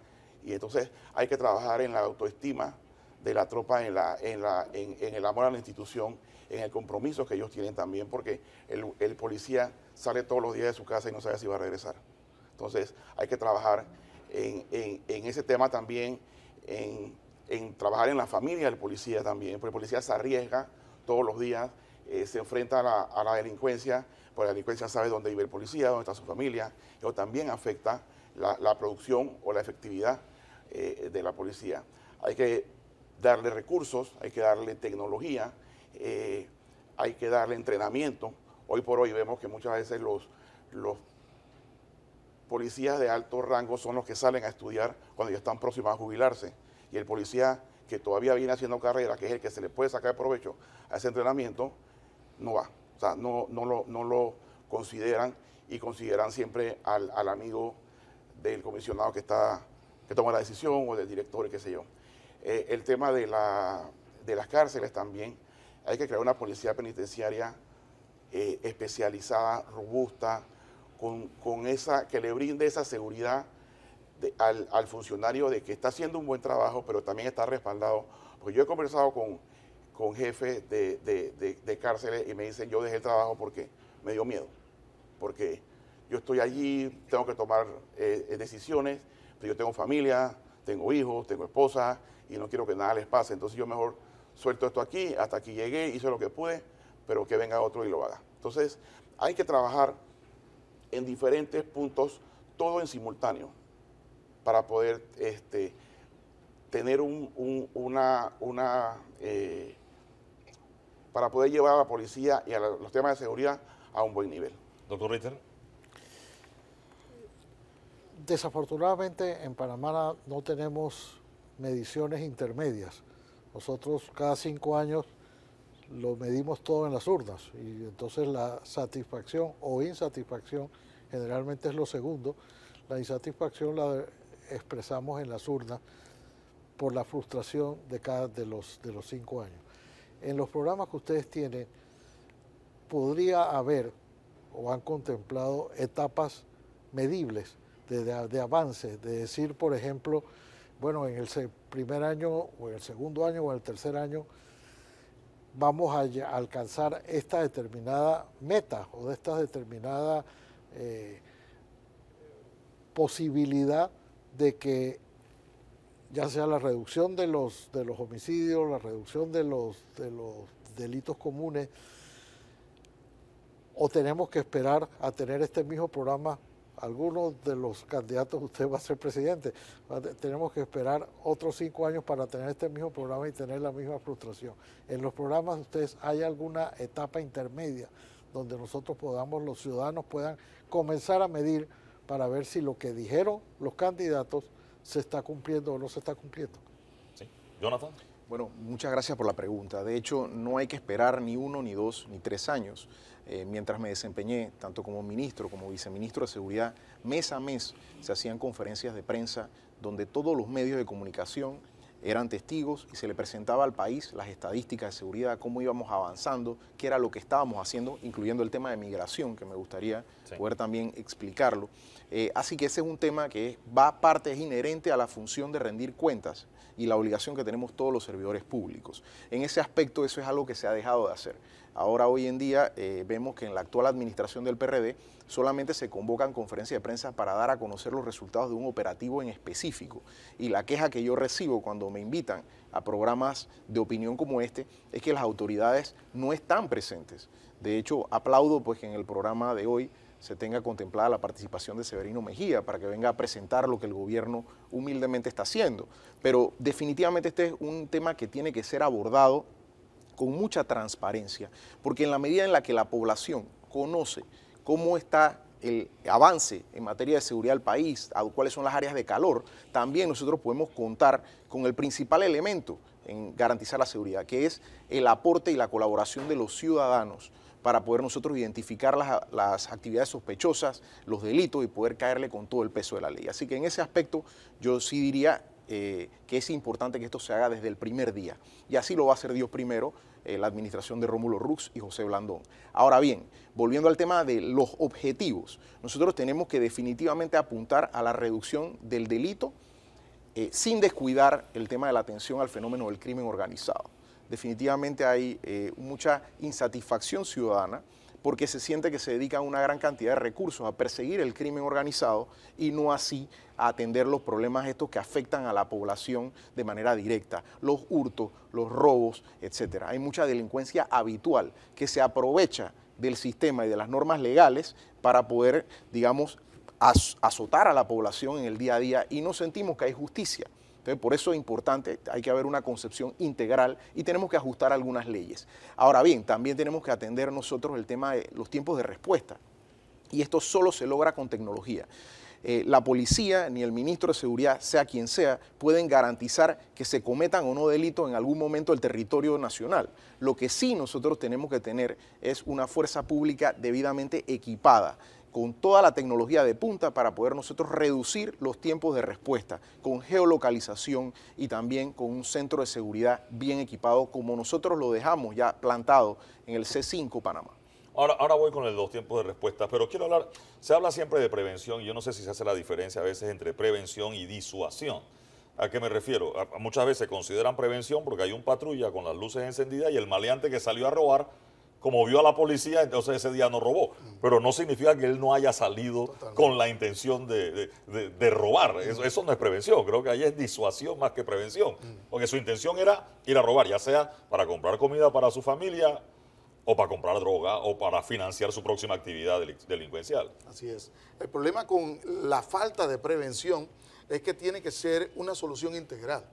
y entonces hay que trabajar en la autoestima de la tropa, en, la, la, en, el amor a la institución, en el compromiso que ellos tienen también, porque el policía sale todos los días de su casa y no sabe si va a regresar. Entonces hay que trabajar en, ese tema también, en, trabajar en la familia del policía también, porque el policía se arriesga todos los días, eh, se enfrenta a la, delincuencia, porque la delincuencia sabe dónde vive el policía, dónde está su familia, eso también afecta la, producción o la efectividad eh, de la policía. Hay que darle recursos, hay que darle tecnología, eh, hay que darle entrenamiento Hoy por hoy vemos que muchas veces los, policías de alto rango son los que salen a estudiar cuando ya están próximos a jubilarse. Y el policía que todavía viene haciendo carrera, que es el que se le puede sacar provecho a ese entrenamiento, no va. O sea, no, no, lo, no lo consideran y consideran siempre al, amigo del comisionado que, está, que toma la decisión o del director, y qué sé yo. Eh, el tema de, de las cárceles también. Hay que crear una policía penitenciaria eh, especializada, robusta, con, esa, que le brinde esa seguridad al, funcionario de que está haciendo un buen trabajo, pero también está respaldado. Porque yo he conversado con, con jefes de, de, cárceles y me dicen, yo dejé el trabajo porque me dio miedo, porque yo estoy allí, tengo que tomar eh, decisiones, pero yo tengo familia, tengo hijos, tengo esposa y no quiero que nada les pase. Entonces yo mejor suelto esto aquí, hasta aquí llegué, hice lo que pude, pero que venga otro y lo haga. Entonces, hay que trabajar en diferentes puntos, todo en simultáneo, para poder este, tener un, una, una eh, para poder llevar a la policía y a los temas de seguridad a un buen nivel. Doctor Ritter. Desafortunadamente en Panamá no tenemos mediciones intermedias. Nosotros cada cinco años lo medimos todo en las urnas y entonces la satisfacción o insatisfacción generalmente es lo segundo. La insatisfacción la expresamos en las urnas por la frustración de cada de los, de los cinco años. En los programas que ustedes tienen, podría haber o han contemplado etapas medibles de, de avance, de decir, por ejemplo, bueno, en el primer año o en el segundo año o en el tercer año, vamos a alcanzar esta determinada meta o de esta determinada eh, posibilidad de que ya sea la reducción de los, homicidios, la reducción de los, de los delitos comunes, o tenemos que esperar a tener este mismo programa algunos de los candidatos usted va a ser presidente. Tenemos que esperar otros cinco años para tener este mismo programa y tener la misma frustración. En los programas de ustedes hay alguna etapa intermedia donde nosotros podamos, los ciudadanos puedan comenzar a medir para ver si lo que dijeron los candidatos se está cumpliendo o no se está cumpliendo. Sí. Jonathan. Bueno, muchas gracias por la pregunta. De hecho, no hay que esperar ni uno, ni dos, ni tres años eh, mientras me desempeñé, tanto como ministro como viceministro de Seguridad, mes a mes se hacían conferencias de prensa donde todos los medios de comunicación eran testigos y se le presentaba al país las estadísticas de seguridad, cómo íbamos avanzando, qué era lo que estábamos haciendo, incluyendo el tema de migración, que me gustaría poder también explicarlo. Eh, así que ese es un tema que va parte, es inherente a la función de rendir cuentas y la obligación que tenemos todos los servidores públicos. En ese aspecto eso es algo que se ha dejado de hacer. Ahora, hoy en día, eh, vemos que en la actual administración del PRD solamente se convocan conferencias de prensa para dar a conocer los resultados de un operativo en específico. Y la queja que yo recibo cuando me invitan a programas de opinión como este es que las autoridades no están presentes. De hecho, aplaudo pues que en el programa de hoy se tenga contemplada la participación de Severino Mejía para que venga a presentar lo que el gobierno humildemente está haciendo. Pero definitivamente este es un tema que tiene que ser abordado con mucha transparencia, porque en la medida en la que la población conoce cómo está el avance en materia de seguridad del país, cuáles son las áreas de calor, también nosotros podemos contar con el principal elemento en garantizar la seguridad, que es el aporte y la colaboración de los ciudadanos para poder nosotros identificar las, las, actividades sospechosas, los delitos y poder caerle con todo el peso de la ley. Así que en ese aspecto yo sí diría eh, que es importante que esto se haga desde el primer día. Y así lo va a hacer Dios primero, eh, la administración de Rómulo Rux y José Blandón. Ahora bien, volviendo al tema de los objetivos, nosotros tenemos que definitivamente apuntar a la reducción del delito eh, sin descuidar el tema de la atención al fenómeno del crimen organizado. Definitivamente hay mucha insatisfacción ciudadana porque se siente que se dedican una gran cantidad de recursos a perseguir el crimen organizado y no así a atender los problemas estos que afectan a la población de manera directa, los hurtos, los robos, etcétera. Hay mucha delincuencia habitual que se aprovecha del sistema y de las normas legales para poder, digamos, azotar a la población en el día a día y no sentimos que hay justicia. Entonces, por eso es importante, hay que haber una concepción integral y tenemos que ajustar algunas leyes. Ahora bien, también tenemos que atender nosotros el tema de los tiempos de respuesta. Y esto solo se logra con tecnología. Eh, la policía ni el ministro de Seguridad, sea quien sea, pueden garantizar que se cometan o no delitos en algún momento del territorio nacional. Lo que sí nosotros tenemos que tener es una fuerza pública debidamente equipada con toda la tecnología de punta para poder nosotros reducir los tiempos de respuesta con geolocalización y también con un centro de seguridad bien equipado como nosotros lo dejamos ya plantado en el C5 Panamá. Ahora, ahora voy con el dos tiempos de respuesta, pero quiero hablar, se habla siempre de prevención y yo no sé si se hace la diferencia a veces entre prevención y disuasión. ¿A qué me refiero? muchas veces consideran prevención porque hay un patrulla con las luces encendidas y el maleante que salió a robar como vio a la policía, entonces ese día no robó. Pero no significa que él no haya salido con la intención de, robar. Eso, eso, no es prevención, creo que ahí es disuasión más que prevención. Porque su intención era ir a robar, ya sea para comprar comida para su familia o para comprar droga o para financiar su próxima actividad delincuencial. Así es. El problema con la falta de prevención es que tiene que ser una solución integral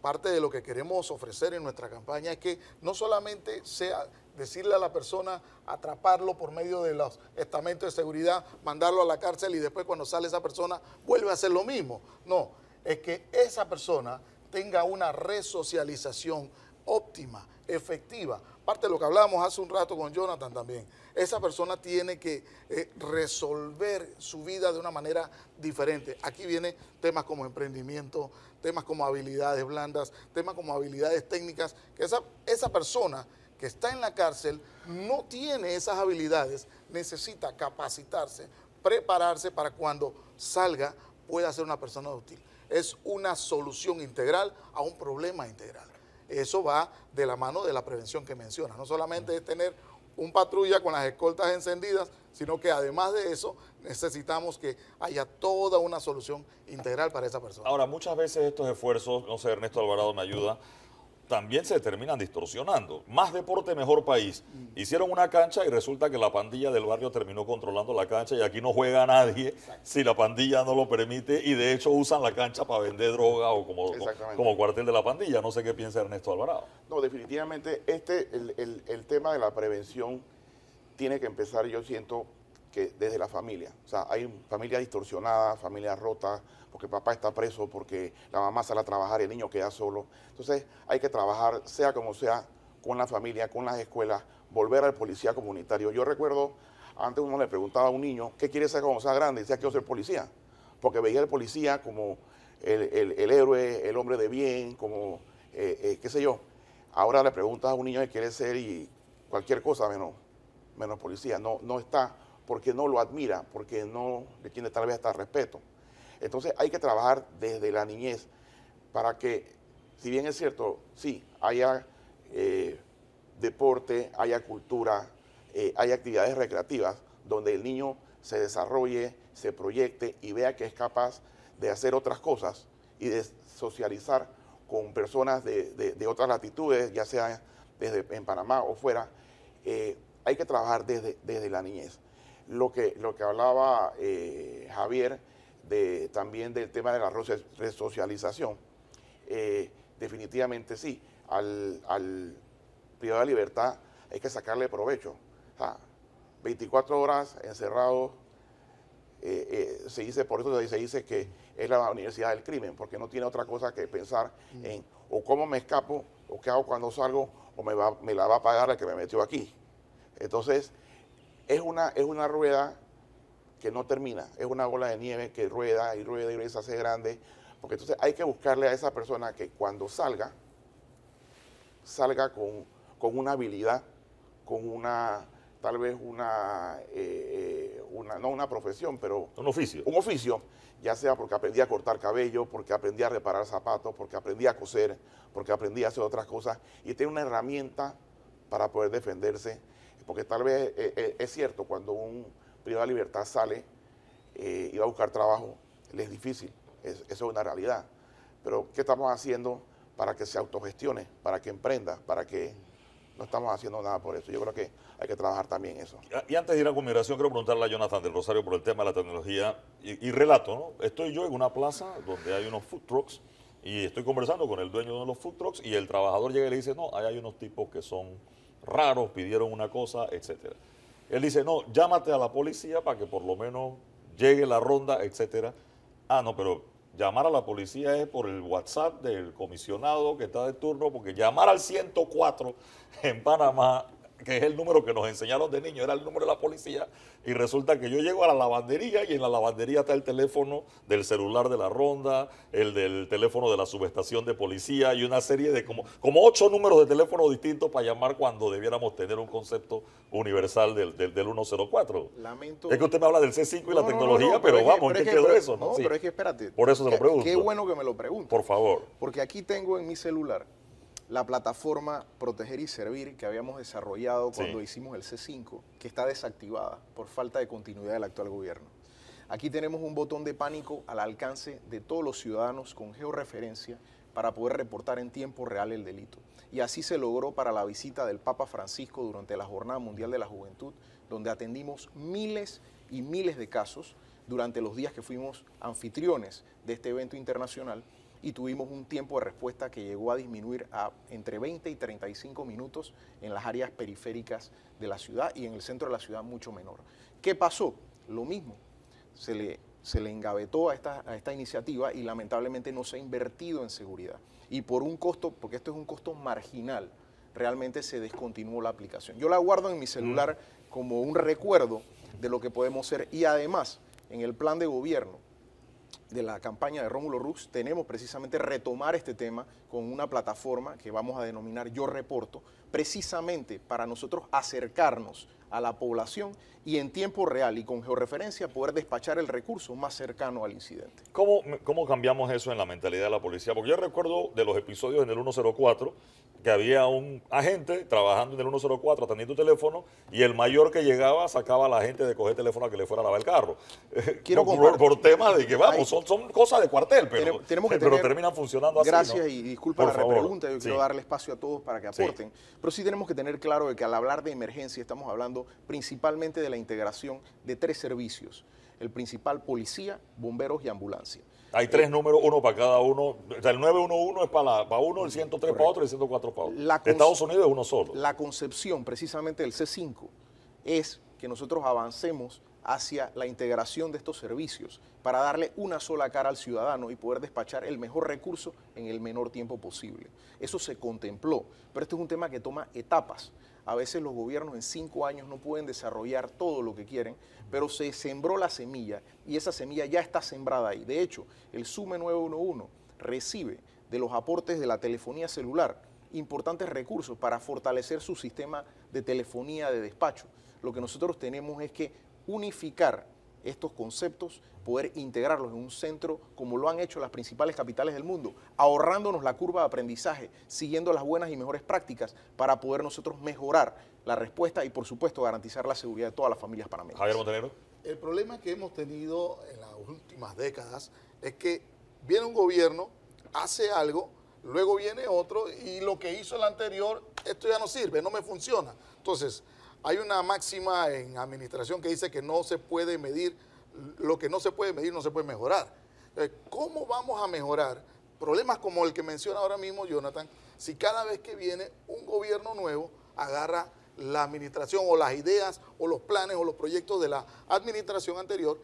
parte de lo que queremos ofrecer en nuestra campaña es que no solamente sea decirle a la persona, atraparlo por medio de los estamentos de seguridad, mandarlo a la cárcel y después cuando sale esa persona vuelve a hacer lo mismo. No, es que esa persona tenga una resocialización óptima, efectiva. Parte de lo que hablábamos hace un rato con Jonathan también esa persona tiene que eh, resolver su vida de una manera diferente. Aquí vienen temas como emprendimiento, temas como habilidades blandas, temas como habilidades técnicas, que esa, esa persona que está en la cárcel no tiene esas habilidades, necesita capacitarse, prepararse para cuando salga pueda ser una persona útil. Es una solución integral a un problema integral. Eso va de la mano de la prevención que menciona No solamente es tener un patrulla con las escoltas encendidas, sino que además de eso necesitamos que haya toda una solución integral para esa persona. Ahora, muchas veces estos esfuerzos, no sé, Ernesto Alvarado me ayuda, también se terminan distorsionando. Más deporte, mejor país. Mm. Hicieron una cancha y resulta que la pandilla del barrio terminó controlando la cancha y aquí no juega nadie si la pandilla no lo permite y de hecho usan la cancha para vender droga o como, como cuartel de la pandilla. No sé qué piensa Ernesto Alvarado. No, definitivamente este, el, el tema de la prevención tiene que empezar, yo siento, que desde la familia. O sea, hay familias distorsionadas, familias rotas, porque el papá está preso, porque la mamá sale a trabajar y el niño queda solo. Entonces hay que trabajar, sea como sea, con la familia, con las escuelas, volver al policía comunitario. Yo recuerdo, antes uno le preguntaba a un niño, ¿qué quiere ser cuando sea grande? Y decía, quiero ser policía. Porque veía al policía como el, héroe, el hombre de bien, como eh, eh, qué sé yo. Ahora le preguntas a un niño qué quiere ser y cualquier cosa menos, menos policía. No, no está porque no lo admira, porque no le tiene tal vez hasta respeto. Entonces hay que trabajar desde la niñez para que, si bien es cierto, sí, haya eh, deporte, haya cultura, eh, haya actividades recreativas donde el niño se desarrolle, se proyecte y vea que es capaz de hacer otras cosas y de socializar con personas de, otras latitudes, ya sea desde en Panamá o fuera, eh, hay que trabajar desde, desde la niñez lo que, lo que hablaba eh, Javier de, también del tema de la resocialización, eh, definitivamente sí, al, al privado de libertad hay que sacarle provecho. 24 horas encerrado eh, se dice, por eso se dice que es la universidad del crimen, porque no tiene otra cosa que pensar mm. en o cómo me escapo, o qué hago cuando salgo, o me, me la va a pagar el que me metió aquí. Entonces, es una, es una rueda que no termina, es una bola de nieve que rueda y rueda y rueda y se hace grande, porque entonces hay que buscarle a esa persona que cuando salga, salga con, una habilidad, con una, tal vez una, eh, eh, una, no una profesión, pero... Un oficio. Un oficio, ya sea porque aprendí a cortar cabello, porque aprendí a reparar zapatos, porque aprendí a coser, porque aprendí a hacer otras cosas, y tiene una herramienta para poder defenderse porque tal vez eh, eh, es cierto, cuando un privado de libertad sale eh, y va a buscar trabajo, le es difícil, eso es una realidad. Pero ¿qué estamos haciendo para que se autogestione, para que emprenda, para que no estamos haciendo nada por eso. Yo creo que hay que trabajar también eso. Y antes de ir a conmigración, quiero preguntarle a Jonathan del Rosario por el tema de la tecnología y, relato, ¿no? Estoy yo en una plaza donde hay unos food trucks y estoy conversando con el dueño de los food trucks y el trabajador llega y le dice, no, hay unos tipos que son raros, pidieron una cosa, etcétera. Él dice, no, llámate a la policía para que por lo menos llegue la ronda, etcétera. Ah, no, pero llamar a la policía es por el WhatsApp del comisionado que está de turno, porque llamar al 104 en Panamá que es el número que nos enseñaron de niño, era el número de la policía, y resulta que yo llego a la lavandería y en la lavandería está el teléfono del celular de la ronda, el del teléfono de la subestación de policía y una serie de como, como ocho números de teléfono distintos para llamar cuando debiéramos tener un concepto universal del, 104. Lamento. Es que usted me habla del C5 y la tecnología, pero, vamos, ¿en qué quedó eso? No, pero es que espérate. Por eso se lo pregunto. Qué bueno que me lo pregunto. Por favor. Porque aquí tengo en mi celular la plataforma Proteger y Servir que habíamos desarrollado cuando hicimos el C5, que está desactivada por falta de continuidad del actual gobierno. Aquí tenemos un botón de pánico al alcance de todos los ciudadanos con georreferencia para poder reportar en tiempo real el delito. Y así se logró para la visita del Papa Francisco durante la Jornada Mundial de la Juventud, donde atendimos miles y miles de casos durante los días que fuimos anfitriones de este evento internacional y tuvimos un tiempo de respuesta que llegó a disminuir a entre 20 y 35 minutos en las áreas periféricas de la ciudad y en el centro de la ciudad mucho menor. ¿Qué pasó? Lo mismo, se le, se le engavetó a esta, a esta iniciativa y lamentablemente no se ha invertido en seguridad. Y por un costo, porque esto es un costo marginal, realmente se descontinuó la aplicación. Yo la guardo en mi celular como un recuerdo de lo que podemos ser y además en el plan de gobierno de la campaña de Rómulo Rux, tenemos precisamente retomar este tema con una plataforma que vamos a denominar Yo Reporto, precisamente para nosotros acercarnos a la población y en tiempo real y con georreferencia poder despachar el recurso más cercano al incidente. ¿Cómo, cómo cambiamos eso en la mentalidad de la policía? Porque yo recuerdo de los episodios en el 104 que había un agente trabajando en el 104 atendiendo teléfono y el mayor que llegaba sacaba a la gente de coger teléfono a que le fuera a lavar el carro. Quiero por, por, tema de que vamos, son, son cosas de cuartel, pero, tenemos que pero terminan funcionando así. Gracias y disculpa la repregunta, yo quiero darle espacio a todos para que aporten. Pero sí tenemos que tener claro que al hablar de emergencia estamos hablando principalmente de la integración de tres servicios. El principal, policía, bomberos y ambulancia. Hay tres eh, números, uno para cada uno. El 911 es para, uno, el 103 para otro y el 104 para otro. Estados Unidos es uno solo. La concepción precisamente del C5 es que nosotros avancemos hacia la integración de estos servicios para darle una sola cara al ciudadano y poder despachar el mejor recurso en el menor tiempo posible. Eso se contempló, pero este es un tema que toma etapas. A veces los gobiernos en cinco años no pueden desarrollar todo lo que quieren, pero se sembró la semilla y esa semilla ya está sembrada ahí. De hecho, el SUME 911 recibe de los aportes de la telefonía celular importantes recursos para fortalecer su sistema de telefonía de despacho. Lo que nosotros tenemos es que unificar estos conceptos, poder integrarlos en un centro como lo han hecho las principales capitales del mundo, ahorrándonos la curva de aprendizaje, siguiendo las buenas y mejores prácticas para poder nosotros mejorar la respuesta y por supuesto garantizar la seguridad de todas las familias panameñas. Javier Montenegro. El problema que hemos tenido en las últimas décadas es que viene un gobierno, hace algo, luego viene otro y lo que hizo el anterior, esto ya no sirve, no me funciona. Entonces, hay una máxima en administración que dice que no se puede medir, lo que no se puede medir no se puede mejorar. Eh, ¿Cómo vamos a mejorar problemas como el que menciona ahora mismo Jonathan si cada vez que viene un gobierno nuevo agarra la administración o las ideas o los planes o los proyectos de la administración anterior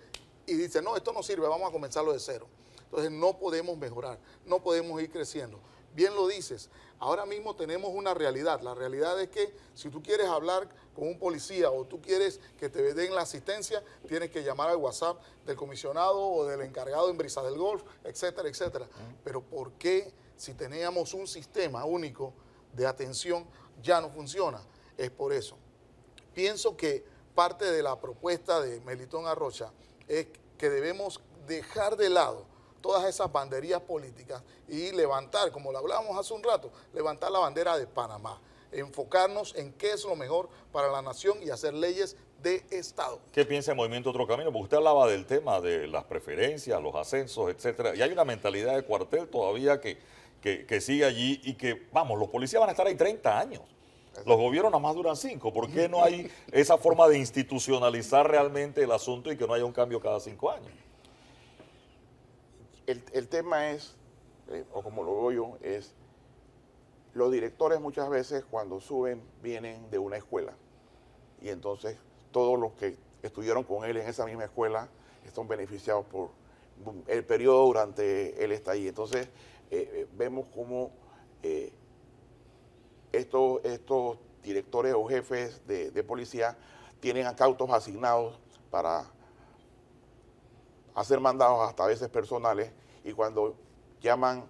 y dice, no, esto no sirve, vamos a comenzarlo de cero? Entonces no podemos mejorar, no podemos ir creciendo bien lo dices, ahora mismo tenemos una realidad. La realidad es que si tú quieres hablar con un policía o tú quieres que te den la asistencia, tienes que llamar al WhatsApp del comisionado o del encargado en Brisa del Golf, etcétera, etcétera. Pero ¿por qué si teníamos un sistema único de atención ya no funciona? Es por eso. Pienso que parte de la propuesta de Melitón Arrocha es que debemos dejar de lado todas esas banderías políticas y levantar, como lo hablábamos hace un rato, levantar la bandera de Panamá, enfocarnos en qué es lo mejor para la nación y hacer leyes de Estado. ¿Qué piensa el Movimiento Otro Camino? Porque usted hablaba del tema de las preferencias, los ascensos, etcétera, y hay una mentalidad de cuartel todavía que, sigue allí y que, vamos, los policías van a estar ahí 30 años. Los gobiernos nada más duran cinco. ¿Por qué no hay esa forma de institucionalizar realmente el asunto y que no haya un cambio cada cinco años? el, tema es, eh, o como lo veo yo, es los directores muchas veces cuando suben vienen de una escuela. Y entonces todos los que estuvieron con él en esa misma escuela están beneficiados por el periodo durante el está Entonces eh, eh, vemos cómo estos, directores o jefes de, de policía tienen acautos asignados para hacer mandados hasta a veces personales y cuando llaman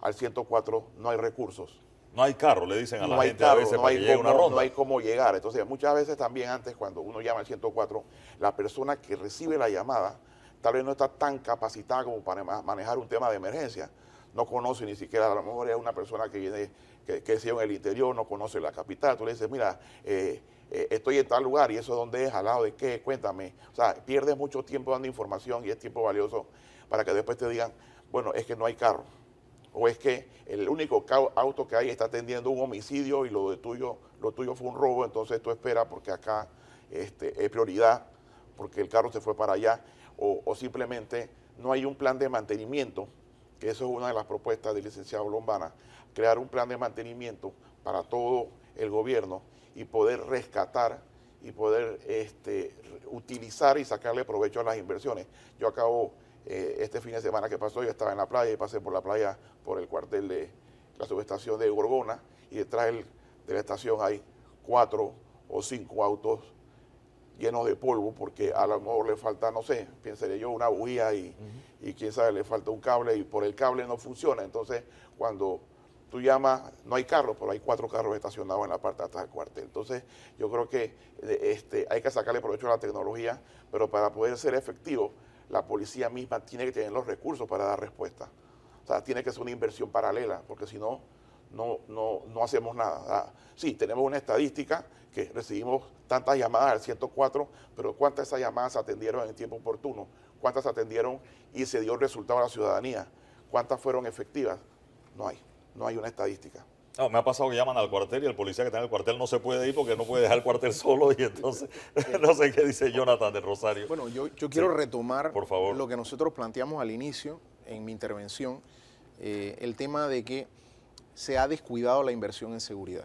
al 104 no hay recursos. No hay carro, le dicen a no la gente a veces hay una ronda. No hay cómo llegar. Entonces, muchas veces también antes cuando uno llama al 104, la persona que recibe la llamada tal vez no está tan capacitada como para manejar un tema de emergencia. No conoce ni siquiera, a lo mejor es una persona que viene, que, que sea en el interior, no conoce la capital. Tú le dices, mira, eh, eh, estoy en tal lugar y eso es donde es, al lado de qué, cuéntame. O sea, pierdes mucho tiempo dando información y es tiempo valioso para que después te digan, bueno, es que no hay carro. O es que el único auto que hay está atendiendo un homicidio y lo de tuyo, lo tuyo fue un robo, entonces tú esperas porque acá este, es prioridad, porque el carro se fue para allá. O, o simplemente no hay un plan de mantenimiento, que eso es una de las propuestas del licenciado Lombana, crear un plan de mantenimiento para todo el gobierno y poder rescatar y poder este, utilizar y sacarle provecho a las inversiones. Yo acabo eh, este fin de semana que pasó, yo estaba en la playa y pasé por la playa por el cuartel de la subestación de Gorgona y detrás de la estación hay cuatro o cinco autos llenos de polvo porque a lo mejor le falta, no sé, piensaría yo, una bujía y, y quién sabe, le falta un cable y por el cable no funciona. Entonces, cuando tú llamas, no hay carros, pero hay cuatro carros estacionados en la parte de atrás del cuartel. Entonces, yo creo que eh, este, hay que sacarle provecho a la tecnología, pero para poder ser efectivo, la policía misma tiene que tener los recursos para dar respuesta. O sea, tiene que ser una inversión paralela, porque si no, no, no, hacemos nada. Sí, tenemos una estadística que recibimos tantas llamadas al 104, pero ¿cuántas de esas llamadas atendieron en el tiempo oportuno? ¿Cuántas atendieron y se dio resultado a la ciudadanía? ¿Cuántas fueron efectivas? No hay no hay una estadística. me ha pasado que llaman al cuartel y el policía que está en el cuartel no se puede ir porque no puede dejar el cuartel solo y entonces no sé qué dice Jonathan de Rosario. Bueno, yo, quiero retomar Por favor. lo que nosotros planteamos al inicio en mi intervención, eh, el tema de que se ha descuidado la inversión en seguridad.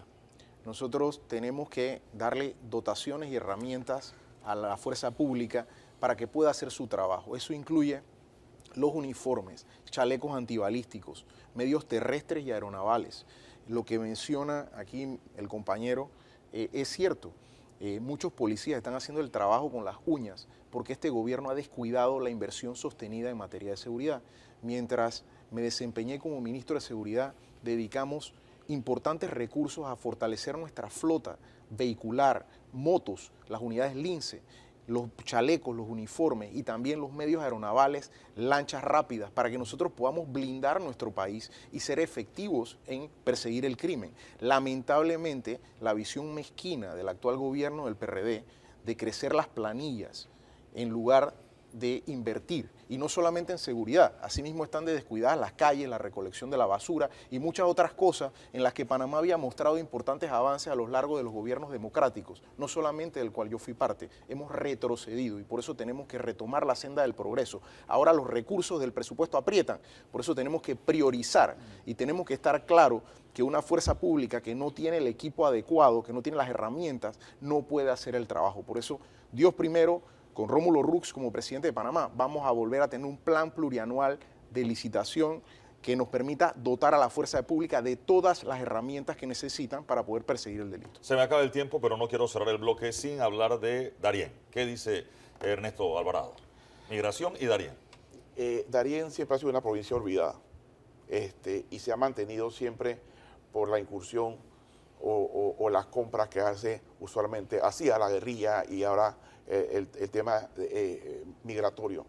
Nosotros tenemos que darle dotaciones y herramientas a la fuerza pública para que pueda hacer su trabajo. Eso incluye los uniformes, chalecos antibalísticos, medios terrestres y aeronavales. Lo que menciona aquí el compañero eh, es cierto. Eh, muchos policías están haciendo el trabajo con las uñas porque este gobierno ha descuidado la inversión sostenida en materia de seguridad. Mientras me desempeñé como ministro de Seguridad, dedicamos importantes recursos a fortalecer nuestra flota vehicular, motos, las unidades lince, los chalecos, los uniformes y también los medios aeronavales, lanchas rápidas, para que nosotros podamos blindar nuestro país y ser efectivos en perseguir el crimen. Lamentablemente, la visión mezquina del actual gobierno del PRD de crecer las planillas en lugar de invertir y no solamente en seguridad, asimismo están de descuidadas las calles, la recolección de la basura y muchas otras cosas en las que Panamá había mostrado importantes avances a lo largo de los gobiernos democráticos, no solamente del cual yo fui parte, hemos retrocedido y por eso tenemos que retomar la senda del progreso. Ahora los recursos del presupuesto aprietan, por eso tenemos que priorizar y tenemos que estar claro que una fuerza pública que no tiene el equipo adecuado, que no tiene las herramientas, no puede hacer el trabajo. Por eso, Dios primero, con Rómulo Rux como presidente de Panamá, vamos a volver a tener un plan plurianual de licitación que nos permita dotar a la fuerza pública de todas las herramientas que necesitan para poder perseguir el delito. Se me acaba el tiempo, pero no quiero cerrar el bloque sin hablar de Darien. ¿Qué dice Ernesto Alvarado? Migración y Darien. Eh, Darien siempre ha sido una provincia olvidada este, y se ha mantenido siempre por la incursión o, o las compras que hace usualmente, hacía la guerrilla y ahora eh, el, tema eh, eh, migratorio.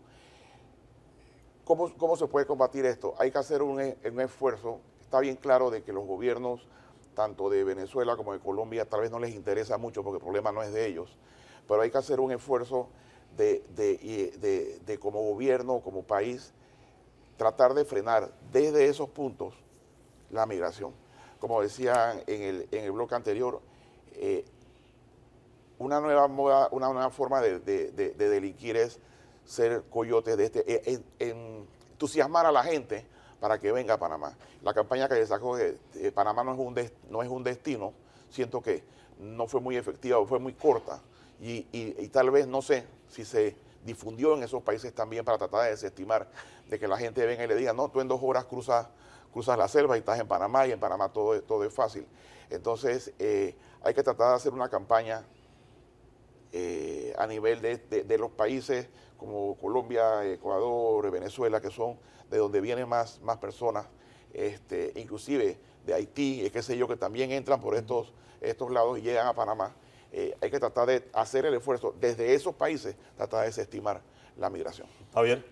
¿Cómo, se puede combatir esto? Hay que hacer un, esfuerzo, está bien claro de que los gobiernos tanto de Venezuela como de Colombia, tal vez no les interesa mucho porque el problema no es de ellos, pero hay que hacer un esfuerzo de, como gobierno, como país, tratar de frenar desde esos puntos la migración. Como decía en el, en el bloque anterior, una nueva moda, una nueva forma de, delinquir es ser coyotes de este, eh, entusiasmar a la gente para que venga a Panamá. La campaña que le sacó de, Panamá no es, un no es un destino, siento que no fue muy efectiva, fue muy corta y, tal vez, no sé, si se difundió en esos países también para tratar de desestimar, de que la gente venga y le diga, no, tú en dos horas cruzas, cruzas la selva y estás en Panamá y en Panamá todo, todo es fácil. Entonces eh, hay que tratar de hacer una campaña eh, a nivel de, los países como Colombia, Ecuador, Venezuela, que son de donde vienen más, más personas, este, inclusive de Haití, qué sé yo, que también entran por estos, estos lados y llegan a Panamá. Eh, hay que tratar de hacer el esfuerzo desde esos países, tratar de desestimar la migración. Javier.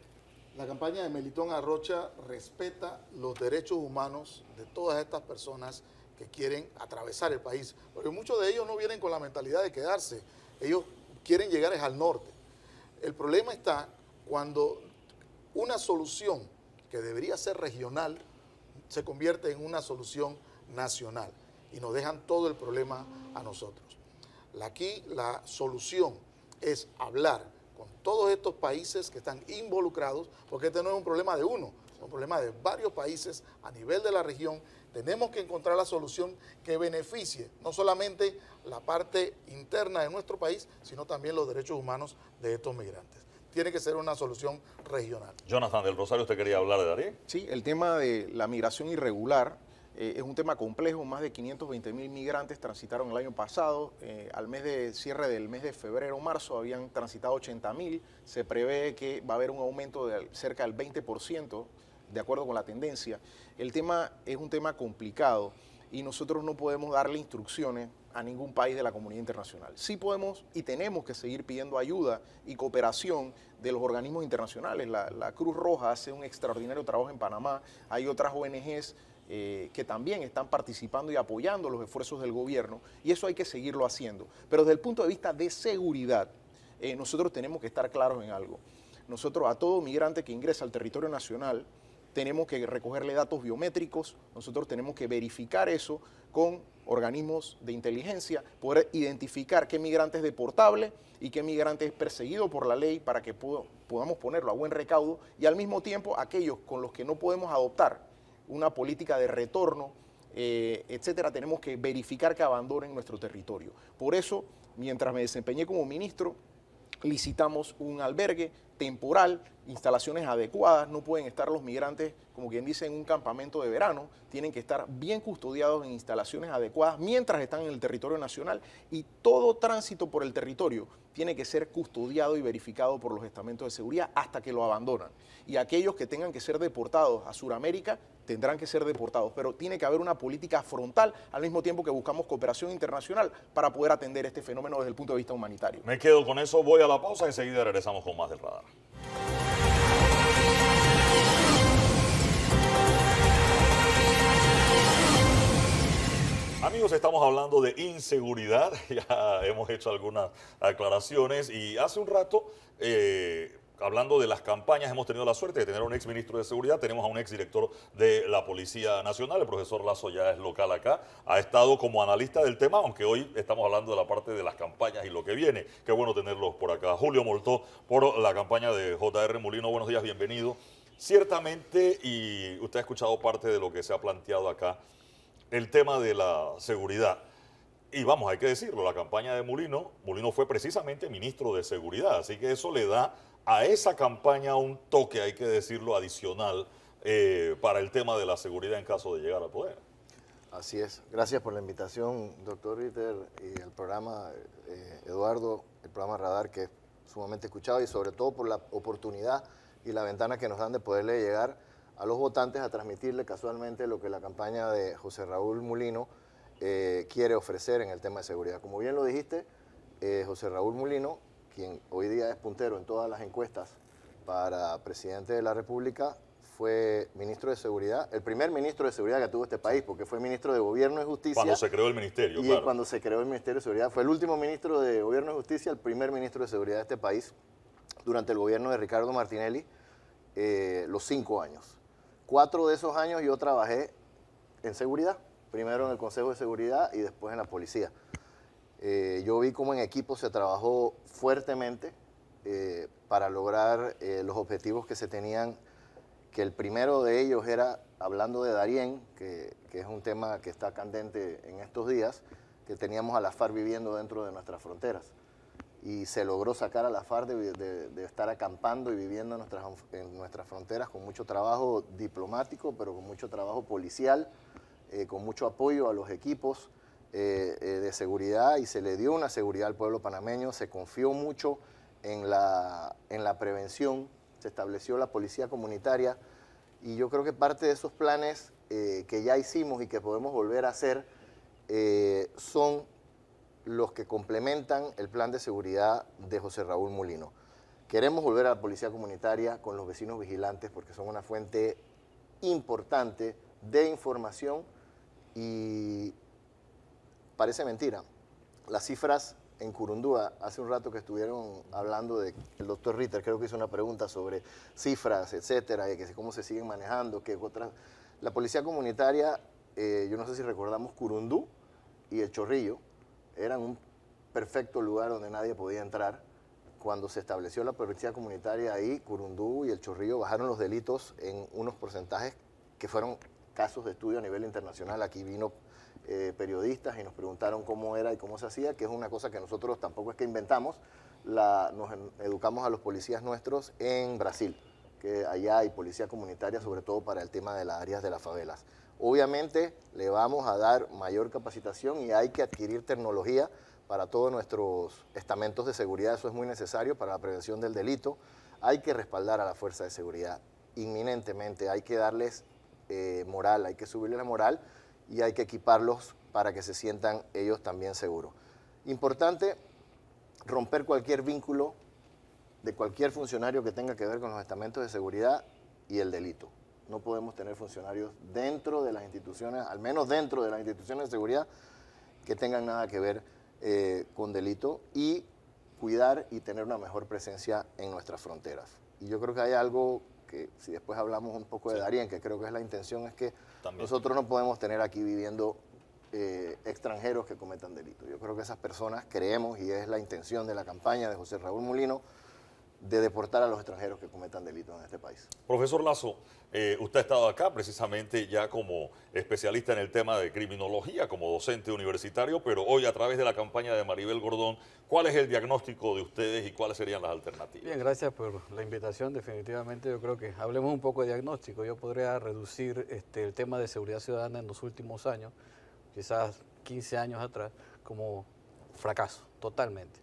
La campaña de Melitón Arrocha respeta los derechos humanos de todas estas personas que quieren atravesar el país, porque muchos de ellos no vienen con la mentalidad de quedarse ellos quieren llegar es al norte. El problema está cuando una solución que debería ser regional se convierte en una solución nacional y nos dejan todo el problema a nosotros. Aquí la solución es hablar con todos estos países que están involucrados, porque este no es un problema de uno, es un problema de varios países a nivel de la región. Tenemos que encontrar la solución que beneficie no solamente la parte interna de nuestro país, sino también los derechos humanos de estos migrantes. Tiene que ser una solución regional. Jonathan del Rosario, ¿usted quería hablar de Darío? Sí, el tema de la migración irregular eh, es un tema complejo. Más de 520 mil migrantes transitaron el año pasado. Eh, al mes de cierre del mes de febrero o marzo habían transitado 80 mil. Se prevé que va a haber un aumento de cerca del 20%, de acuerdo con la tendencia. El tema es un tema complicado y nosotros no podemos darle instrucciones a ningún país de la comunidad internacional. Sí podemos y tenemos que seguir pidiendo ayuda y cooperación de los organismos internacionales. La, Cruz Roja hace un extraordinario trabajo en Panamá, hay otras ONGs eh, que también están participando y apoyando los esfuerzos del gobierno y eso hay que seguirlo haciendo. Pero desde el punto de vista de seguridad, eh, nosotros tenemos que estar claros en algo. Nosotros a todo migrante que ingresa al territorio nacional, tenemos que recogerle datos biométricos, nosotros tenemos que verificar eso con organismos de inteligencia, poder identificar qué migrante es deportable y qué migrante es perseguido por la ley para que podamos ponerlo a buen recaudo y al mismo tiempo aquellos con los que no podemos adoptar una política de retorno, eh, etcétera, tenemos que verificar que abandonen nuestro territorio. Por eso, mientras me desempeñé como ministro, licitamos un albergue temporal instalaciones adecuadas, no pueden estar los migrantes, como quien dice, en un campamento de verano, tienen que estar bien custodiados en instalaciones adecuadas mientras están en el territorio nacional y todo tránsito por el territorio tiene que ser custodiado y verificado por los estamentos de seguridad hasta que lo abandonan. Y aquellos que tengan que ser deportados a Sudamérica tendrán que ser deportados, pero tiene que haber una política frontal al mismo tiempo que buscamos cooperación internacional para poder atender este fenómeno desde el punto de vista humanitario. Me quedo con eso, voy a la pausa, enseguida regresamos con más del radar. Amigos, estamos hablando de inseguridad, ya hemos hecho algunas aclaraciones y hace un rato, eh, hablando de las campañas, hemos tenido la suerte de tener un ex ministro de Seguridad, tenemos a un ex director de la Policía Nacional, el profesor Lazo ya es local acá, ha estado como analista del tema, aunque hoy estamos hablando de la parte de las campañas y lo que viene. Qué bueno tenerlos por acá. Julio Moltó por la campaña de JR Molino, buenos días, bienvenido. Ciertamente, y usted ha escuchado parte de lo que se ha planteado acá, el tema de la seguridad. Y vamos, hay que decirlo, la campaña de Mulino, molino fue precisamente ministro de Seguridad, así que eso le da a esa campaña un toque, hay que decirlo, adicional eh, para el tema de la seguridad en caso de llegar al poder. Así es. Gracias por la invitación, doctor Ritter, y el programa, eh, Eduardo, el programa Radar, que es sumamente escuchado y sobre todo por la oportunidad y la ventana que nos dan de poderle llegar a los votantes a transmitirle casualmente lo que la campaña de José Raúl Mulino eh, quiere ofrecer en el tema de seguridad. Como bien lo dijiste, eh, José Raúl Mulino, quien hoy día es puntero en todas las encuestas para presidente de la República, fue ministro de Seguridad, el primer ministro de Seguridad que tuvo este país, porque fue ministro de Gobierno y Justicia. Cuando se creó el ministerio, y cuando se creó el Ministerio de Seguridad. Fue el último ministro de Gobierno y Justicia, el primer ministro de Seguridad de este país, durante el gobierno de Ricardo Martinelli, eh, los cinco años cuatro de esos años yo trabajé en seguridad, primero en el Consejo de Seguridad y después en la policía. Eh, yo vi cómo en equipo se trabajó fuertemente eh, para lograr eh, los objetivos que se tenían, que el primero de ellos era, hablando de Darién, que, que es un tema que está candente en estos días, que teníamos a la FARC viviendo dentro de nuestras fronteras y se logró sacar a la FARC de, estar acampando y viviendo en nuestras, en nuestras, fronteras con mucho trabajo diplomático, pero con mucho trabajo policial, eh, con mucho apoyo a los equipos eh, eh, de seguridad y se le dio una seguridad al pueblo panameño, se confió mucho en la, en la prevención, se estableció la policía comunitaria y yo creo que parte de esos planes que ya hicimos y que podemos volver a hacer son los que complementan el plan de seguridad de José Raúl Molino. Queremos volver a la policía comunitaria con los vecinos vigilantes porque son una fuente importante de información y parece mentira. Las cifras en Curundúa, hace un rato que estuvieron hablando de el doctor Ritter, creo que hizo una pregunta sobre cifras, etcétera, y que cómo se siguen manejando, que otras. La policía comunitaria, eh, yo no sé si recordamos Curundú y el Chorrillo, eran un perfecto lugar donde nadie podía entrar. Cuando se estableció la policía comunitaria ahí, Curundú y El Chorrillo bajaron los delitos en unos porcentajes que fueron casos de estudio a nivel internacional. Aquí vino eh, periodistas y nos preguntaron cómo era y cómo se hacía, que es una cosa que nosotros tampoco es que inventamos. La, nos educamos a los policías nuestros en Brasil, que allá hay policía comunitaria, sobre todo para el tema de las áreas de las favelas. Obviamente le vamos a dar mayor capacitación y hay que adquirir tecnología para todos nuestros estamentos de seguridad, eso es muy necesario para la prevención del delito. Hay que respaldar a la fuerza de seguridad inminentemente, hay que darles eh, moral, hay que subirle la moral y hay que equiparlos para que se sientan ellos también seguros. Importante romper cualquier vínculo de cualquier funcionario que tenga que ver con los estamentos de seguridad y el delito no podemos tener funcionarios dentro de las instituciones, al menos dentro de las instituciones de seguridad, que tengan nada que ver eh, con delito y cuidar y tener una mejor presencia en nuestras fronteras. Y yo creo que hay algo que, si después hablamos un poco de Darien, que creo que es la intención, es que nosotros no podemos tener aquí viviendo eh, extranjeros que cometan delito. Yo creo que esas personas creemos, y es la intención de la campaña de José Raúl Mulino, de deportar a los extranjeros que cometan delitos en este país. Profesor Lazo, eh, usted ha estado acá precisamente ya como especialista en el tema de criminología, como docente universitario, pero hoy a través de la campaña de Maribel Gordón, ¿cuál es el diagnóstico de ustedes y cuáles serían las alternativas? Bien, gracias por la invitación. Definitivamente yo creo que hablemos un poco de diagnóstico. Yo podría reducir este, el tema de seguridad ciudadana en los últimos años, quizás 15 años atrás, como fracaso, totalmente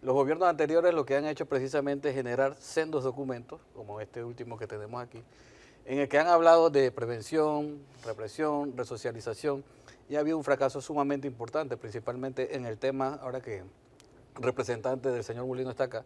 los gobiernos anteriores lo que han hecho precisamente es generar sendos documentos, como este último que tenemos aquí, en el que han hablado de prevención, represión, resocialización, y ha habido un fracaso sumamente importante, principalmente en el tema, ahora que representante del señor Molino está acá,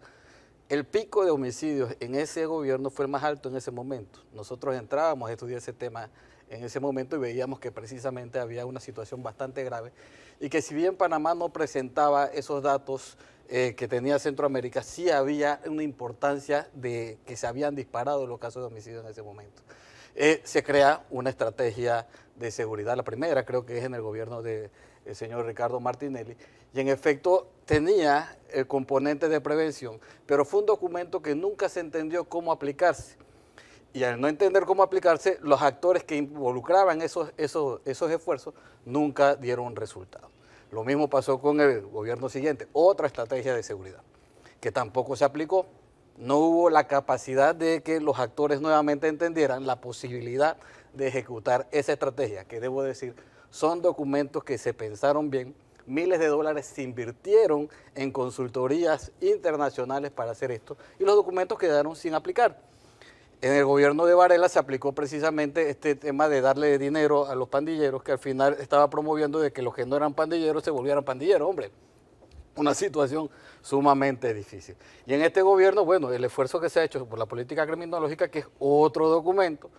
el pico de homicidios en ese gobierno fue el más alto en ese momento. Nosotros entrábamos a estudiar ese tema en ese momento y veíamos que precisamente había una situación bastante grave y que si bien Panamá no presentaba esos datos eh, que tenía Centroamérica, sí había una importancia de que se habían disparado los casos de homicidio en ese momento. Eh, se crea una estrategia de seguridad, la primera creo que es en el gobierno del señor Ricardo Martinelli, y en efecto tenía el componente de prevención, pero fue un documento que nunca se entendió cómo aplicarse. Y al no entender cómo aplicarse, los actores que involucraban esos, esos, esos esfuerzos nunca dieron resultado. Lo mismo pasó con el gobierno siguiente, otra estrategia de seguridad, que tampoco se aplicó. No hubo la capacidad de que los actores nuevamente entendieran la posibilidad de ejecutar esa estrategia, que debo decir, son documentos que se pensaron bien, miles de dólares se invirtieron en consultorías internacionales para hacer esto y los documentos quedaron sin aplicar. En el gobierno de Varela se aplicó precisamente este tema de darle dinero a los pandilleros que al final estaba promoviendo de que los que no eran pandilleros se volvieran pandilleros, hombre. Una situación sumamente difícil. Y en este gobierno, bueno, el esfuerzo que se ha hecho por la política criminológica, que es otro documento,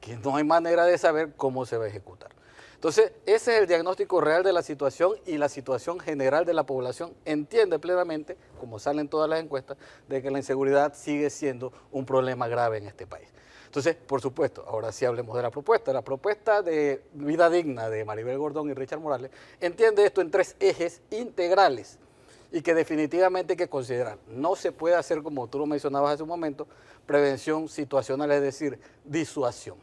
que no hay manera de saber cómo se va a ejecutar. Entonces, ese es el diagnóstico real de la situación y la situación general de la población entiende plenamente, como salen todas las encuestas, de que la inseguridad sigue siendo un problema grave en este país. Entonces, por supuesto, ahora sí hablemos de la propuesta. La propuesta de vida digna de Maribel Gordón y Richard Morales entiende esto en tres ejes integrales y que definitivamente hay que considerar. No se puede hacer, como tú lo mencionabas hace un momento, prevención situacional, es decir, disuasión.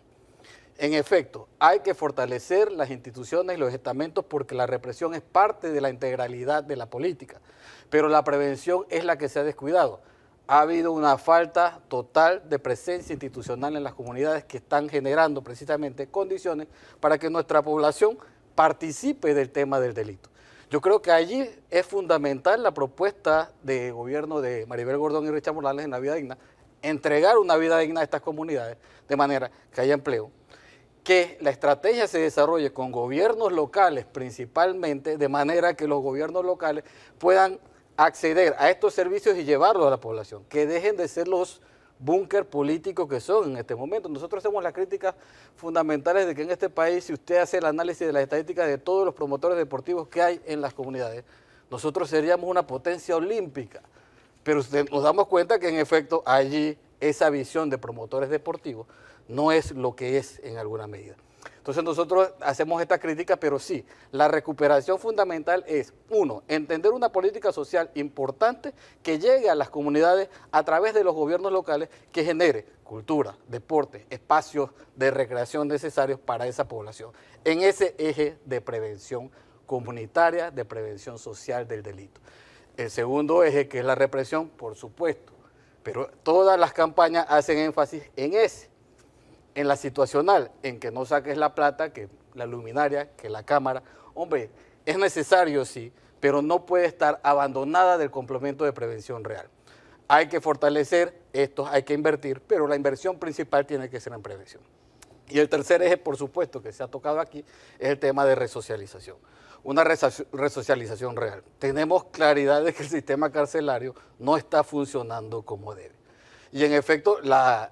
En efecto, hay que fortalecer las instituciones y los estamentos porque la represión es parte de la integralidad de la política, pero la prevención es la que se ha descuidado. Ha habido una falta total de presencia institucional en las comunidades que están generando precisamente condiciones para que nuestra población participe del tema del delito. Yo creo que allí es fundamental la propuesta de gobierno de Maribel Gordón y Richard Morales en la vida digna, entregar una vida digna a estas comunidades de manera que haya empleo, que la estrategia se desarrolle con gobiernos locales principalmente, de manera que los gobiernos locales puedan acceder a estos servicios y llevarlos a la población, que dejen de ser los búnker políticos que son en este momento. Nosotros hacemos las críticas fundamentales de que en este país, si usted hace el análisis de las estadísticas de todos los promotores deportivos que hay en las comunidades, nosotros seríamos una potencia olímpica. Pero usted, nos damos cuenta que en efecto allí esa visión de promotores deportivos no es lo que es en alguna medida. Entonces nosotros hacemos esta crítica, pero sí, la recuperación fundamental es, uno, entender una política social importante que llegue a las comunidades a través de los gobiernos locales, que genere cultura, deporte, espacios de recreación necesarios para esa población, en ese eje de prevención comunitaria, de prevención social del delito. El segundo eje, que es la represión, por supuesto, pero todas las campañas hacen énfasis en ese en la situacional, en que no saques la plata, que la luminaria, que la cámara, hombre, es necesario sí, pero no puede estar abandonada del complemento de prevención real. Hay que fortalecer esto, hay que invertir, pero la inversión principal tiene que ser en prevención. Y el tercer eje, por supuesto, que se ha tocado aquí, es el tema de resocialización. Una resocialización real. Tenemos claridad de que el sistema carcelario no está funcionando como debe. Y en efecto, la,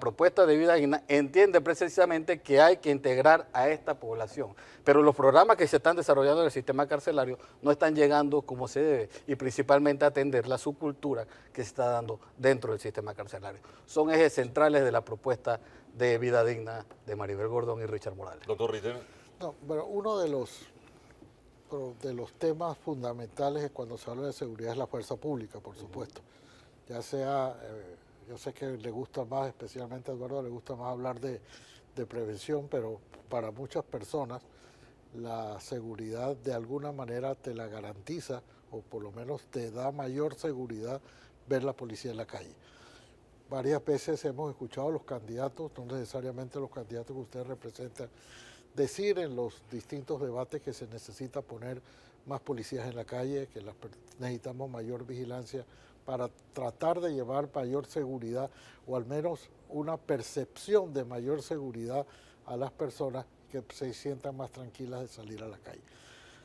propuesta de vida digna entiende precisamente que hay que integrar a esta población. Pero los programas que se están desarrollando en el sistema carcelario no están llegando como se debe y principalmente atender la subcultura que se está dando dentro del sistema carcelario. Son ejes centrales de la propuesta de vida digna de Maribel Gordón y Richard Morales. Doctor Ritten. No, bueno, uno de los, de los temas fundamentales cuando se habla de seguridad es la fuerza pública, por supuesto. Ya sea... Eh, yo sé que le gusta más, especialmente a Eduardo, le gusta más hablar de, prevención, pero para muchas personas la seguridad de alguna manera te la garantiza o por lo menos te da mayor seguridad ver la policía en la calle. Varias veces hemos escuchado a los candidatos, no necesariamente los candidatos que usted representa, decir en los distintos debates que se necesita poner más policías en la calle, que necesitamos mayor vigilancia para tratar de llevar mayor seguridad o al menos una percepción de mayor seguridad a las personas que se sientan más tranquilas de salir a la calle.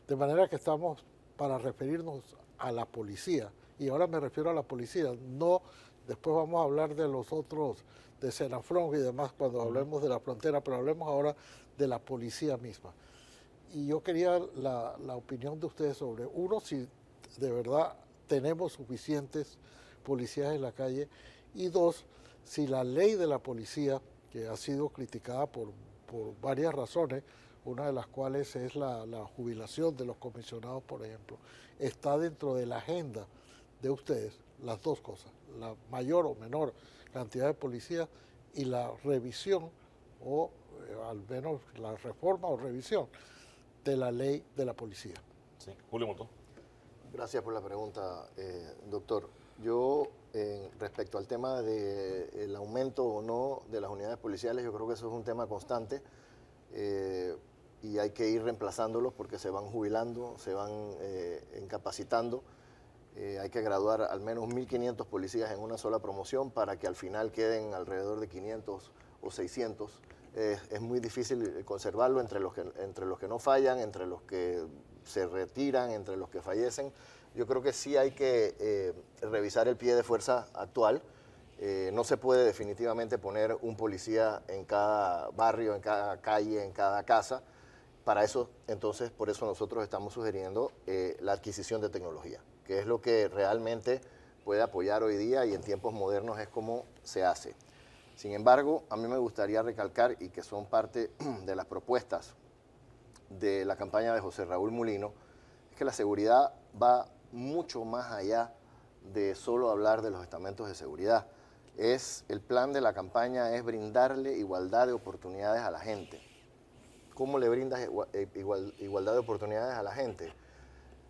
De manera que estamos para referirnos a la policía, y ahora me refiero a la policía, no después vamos a hablar de los otros, de Senafrón y demás cuando hablemos de la frontera, pero hablemos ahora de la policía misma y yo quería la, la, opinión de ustedes sobre, uno, si de verdad tenemos suficientes policías en la calle, y dos, si la ley de la policía, que ha sido criticada por, varias razones, una de las cuales es la, jubilación de los comisionados, por ejemplo, está dentro de la agenda de ustedes, las dos cosas, la mayor o menor cantidad de policías y la revisión o eh, al menos la reforma o revisión de la ley de la policía. Sí. Julio Montón. Gracias por la pregunta, eh, doctor. Yo, eh, respecto al tema del eh, aumento o no de las unidades policiales, yo creo que eso es un tema constante y hay que ir reemplazándolos porque se van jubilando, se van incapacitando. hay que graduar al menos 1.500 policías en una sola promoción para que al final queden alrededor de 500 o 600 es muy difícil conservarlo entre los, que, entre los que no fallan, entre los que se retiran, entre los que fallecen. Yo creo que sí hay que eh, revisar el pie de fuerza actual. Eh, no se puede definitivamente poner un policía en cada barrio, en cada calle, en cada casa. Para eso, entonces, por eso nosotros estamos sugiriendo eh, la adquisición de tecnología, que es lo que realmente puede apoyar hoy día y en tiempos modernos es como se hace. Sin embargo, a mí me gustaría recalcar y que son parte de las propuestas de la campaña de José Raúl Mulino, es que la seguridad va mucho más allá de solo hablar de los estamentos de seguridad. Es, el plan de la campaña es brindarle igualdad de oportunidades a la gente. ¿Cómo le brindas eh, igualdad de oportunidades a la gente?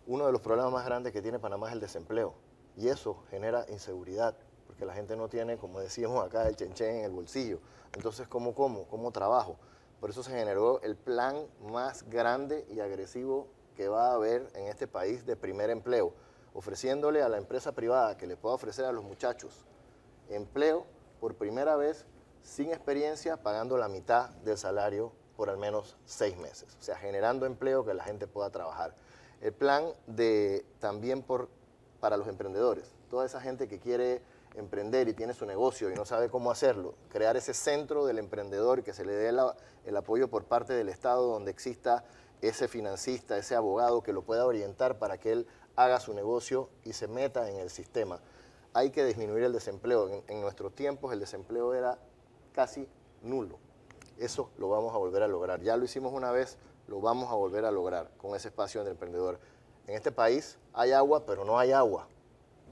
Uno de los problemas más grandes que tiene Panamá es el desempleo y eso genera inseguridad que la gente no tiene, como decíamos acá, el chenchen en el bolsillo. Entonces, ¿cómo como? ¿Cómo trabajo? Por eso se generó el plan más grande y agresivo que va a haber en este país de primer empleo, ofreciéndole a la empresa privada que le pueda ofrecer a los muchachos empleo por primera vez sin experiencia, pagando la mitad del salario por al menos seis meses, o sea, generando empleo que la gente pueda trabajar. El plan de también por, para los emprendedores, toda esa gente que quiere emprender y tiene su negocio y no sabe cómo hacerlo, crear ese centro del emprendedor que se le dé el apoyo por parte del Estado donde exista ese financista, ese abogado que lo pueda orientar para que él haga su negocio y se meta en el sistema. Hay que disminuir el desempleo. En, en nuestros tiempos el desempleo era casi nulo. Eso lo vamos a volver a lograr. Ya lo hicimos una vez, lo vamos a volver a lograr con ese espacio del emprendedor. En este país hay agua, pero no hay agua.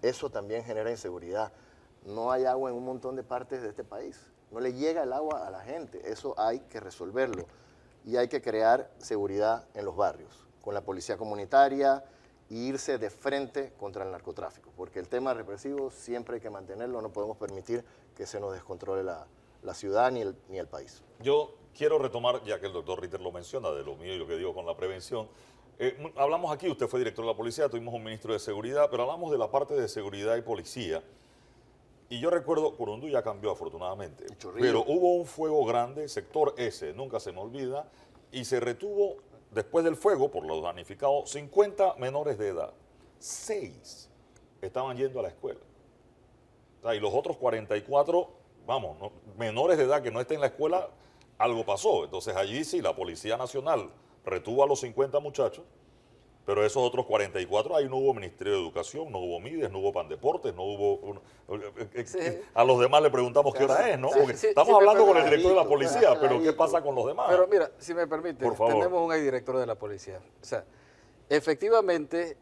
Eso también genera inseguridad no hay agua en un montón de partes de este país. No le llega el agua a la gente. Eso hay que resolverlo. Y hay que crear seguridad en los barrios, con la policía comunitaria e irse de frente contra el narcotráfico. Porque el tema represivo siempre hay que mantenerlo. No podemos permitir que se nos descontrole la, ciudad ni el, país. Yo quiero retomar, ya que el doctor Ritter lo menciona, de lo mío y lo que digo con la prevención. Eh, hablamos aquí, usted fue director de la policía, tuvimos un ministro de seguridad, pero hablamos de la parte de seguridad y policía. Y yo recuerdo, Curundú ya cambió afortunadamente, pero hubo un fuego grande, sector S, nunca se me olvida, y se retuvo después del fuego, por lo danificado, 50 menores de edad. 6 estaban yendo a la escuela. y los otros 44, vamos, menores de edad que no estén en la escuela, algo pasó. Entonces allí sí, la Policía Nacional retuvo a los 50 muchachos pero esos otros 44, ahí no hubo Ministerio de Educación, no hubo MIDES, no hubo Pandeportes, no hubo... Eh, eh, eh, a los demás le preguntamos qué hora es, ¿no? estamos hablando con el director de la policía, pero ¿qué pasa con los demás? Pero mira, si me permite, tenemos un director de la policía. O sea, efectivamente,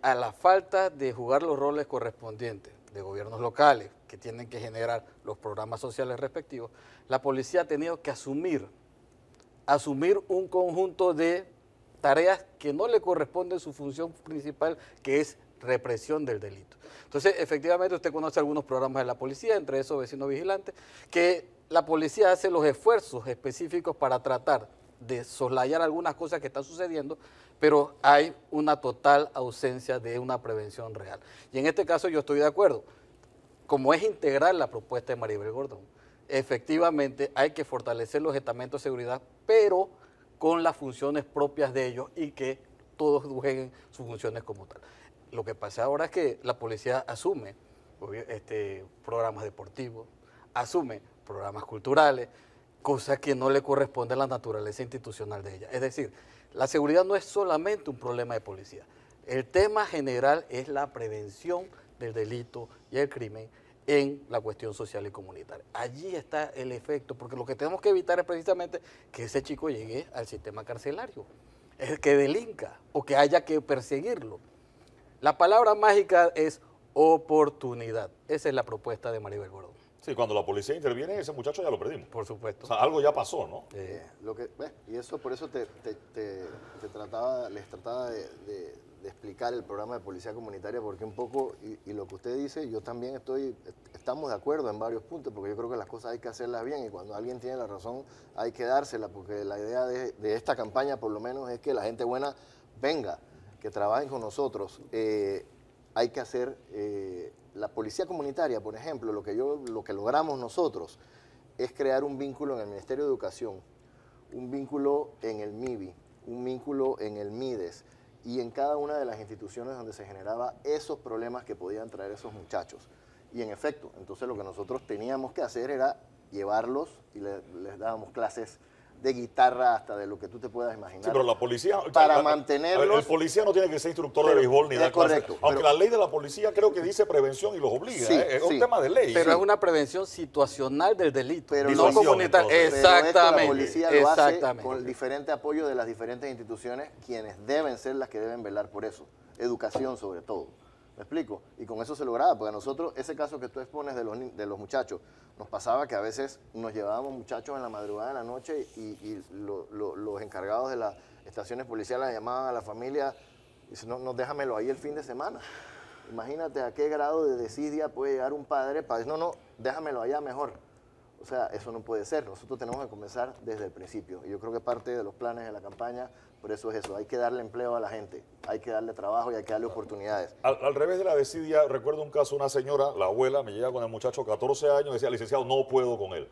a la falta de jugar los roles correspondientes de gobiernos locales, que tienen que generar los programas sociales respectivos, la policía ha tenido que asumir, asumir un conjunto de tareas que no le corresponden su función principal, que es represión del delito. Entonces, efectivamente, usted conoce algunos programas de la policía, entre esos vecinos vigilantes, que la policía hace los esfuerzos específicos para tratar de soslayar algunas cosas que están sucediendo, pero hay una total ausencia de una prevención real. Y en este caso yo estoy de acuerdo, como es integral la propuesta de Maribel Gordón, efectivamente hay que fortalecer los estamentos de seguridad, pero con las funciones propias de ellos y que todos jueguen sus funciones como tal. Lo que pasa ahora es que la policía asume este, programas deportivos, asume programas culturales, cosas que no le corresponde a la naturaleza institucional de ella. Es decir, la seguridad no es solamente un problema de policía. El tema general es la prevención del delito y el crimen en la cuestión social y comunitaria. Allí está el efecto, porque lo que tenemos que evitar es precisamente que ese chico llegue al sistema carcelario, el que delinca o que haya que perseguirlo. La palabra mágica es oportunidad. Esa es la propuesta de Maribel Gordón. Sí, cuando la policía interviene, ese muchacho ya lo perdimos. Por supuesto. O sea, algo ya pasó, ¿no? Eh. lo que, eh, y eso, por eso te, trataba, les trataba de de explicar el programa de policía comunitaria, porque un poco, y, lo que usted dice, yo también estoy, estamos de acuerdo en varios puntos, porque yo creo que las cosas hay que hacerlas bien y cuando alguien tiene la razón hay que dársela, porque la idea de, esta campaña por lo menos es que la gente buena venga, que trabajen con nosotros. Eh, hay que hacer eh, la policía comunitaria, por ejemplo, lo que, yo, lo que logramos nosotros es crear un vínculo en el Ministerio de Educación, un vínculo en el MIBI, un vínculo en el MIDES y en cada una de las instituciones donde se generaba esos problemas que podían traer esos muchachos. Y en efecto, entonces lo que nosotros teníamos que hacer era llevarlos y les dábamos clases de guitarra hasta de lo que tú te puedas imaginar. Sí, pero la policía... Para mantener... mantenerlos... el policía no tiene que ser instructor de béisbol ni de correcto. aunque la ley de la policía creo que dice prevención y los obliga. ¿eh? es un tema de ley. Pero es una prevención situacional del delito. Pero no comunitaria. Exactamente. la policía lo hace con diferente apoyo de las diferentes instituciones, quienes deben ser las que deben velar por eso. Educación sobre todo. ¿Me explico? Y con eso se lograba, porque a nosotros, ese caso que tú expones de los, de los muchachos, nos pasaba que a veces nos llevábamos muchachos en la madrugada, de la noche, y, los encargados de las estaciones policiales llamaban a la familia y dicen, no, no, déjamelo ahí el fin de semana. Imagínate a qué grado de desidia puede llegar un padre para decir, no, no, déjamelo allá mejor. O sea, eso no puede ser. Nosotros tenemos que comenzar desde el principio. Y yo creo que parte de los planes de la campaña, por eso es eso. Hay que darle empleo a la gente, hay que darle trabajo y hay que darle oportunidades. Al, revés de la desidia, recuerdo un caso, una señora, la abuela, me llega con el muchacho 14 años y decía, licenciado, no puedo con él.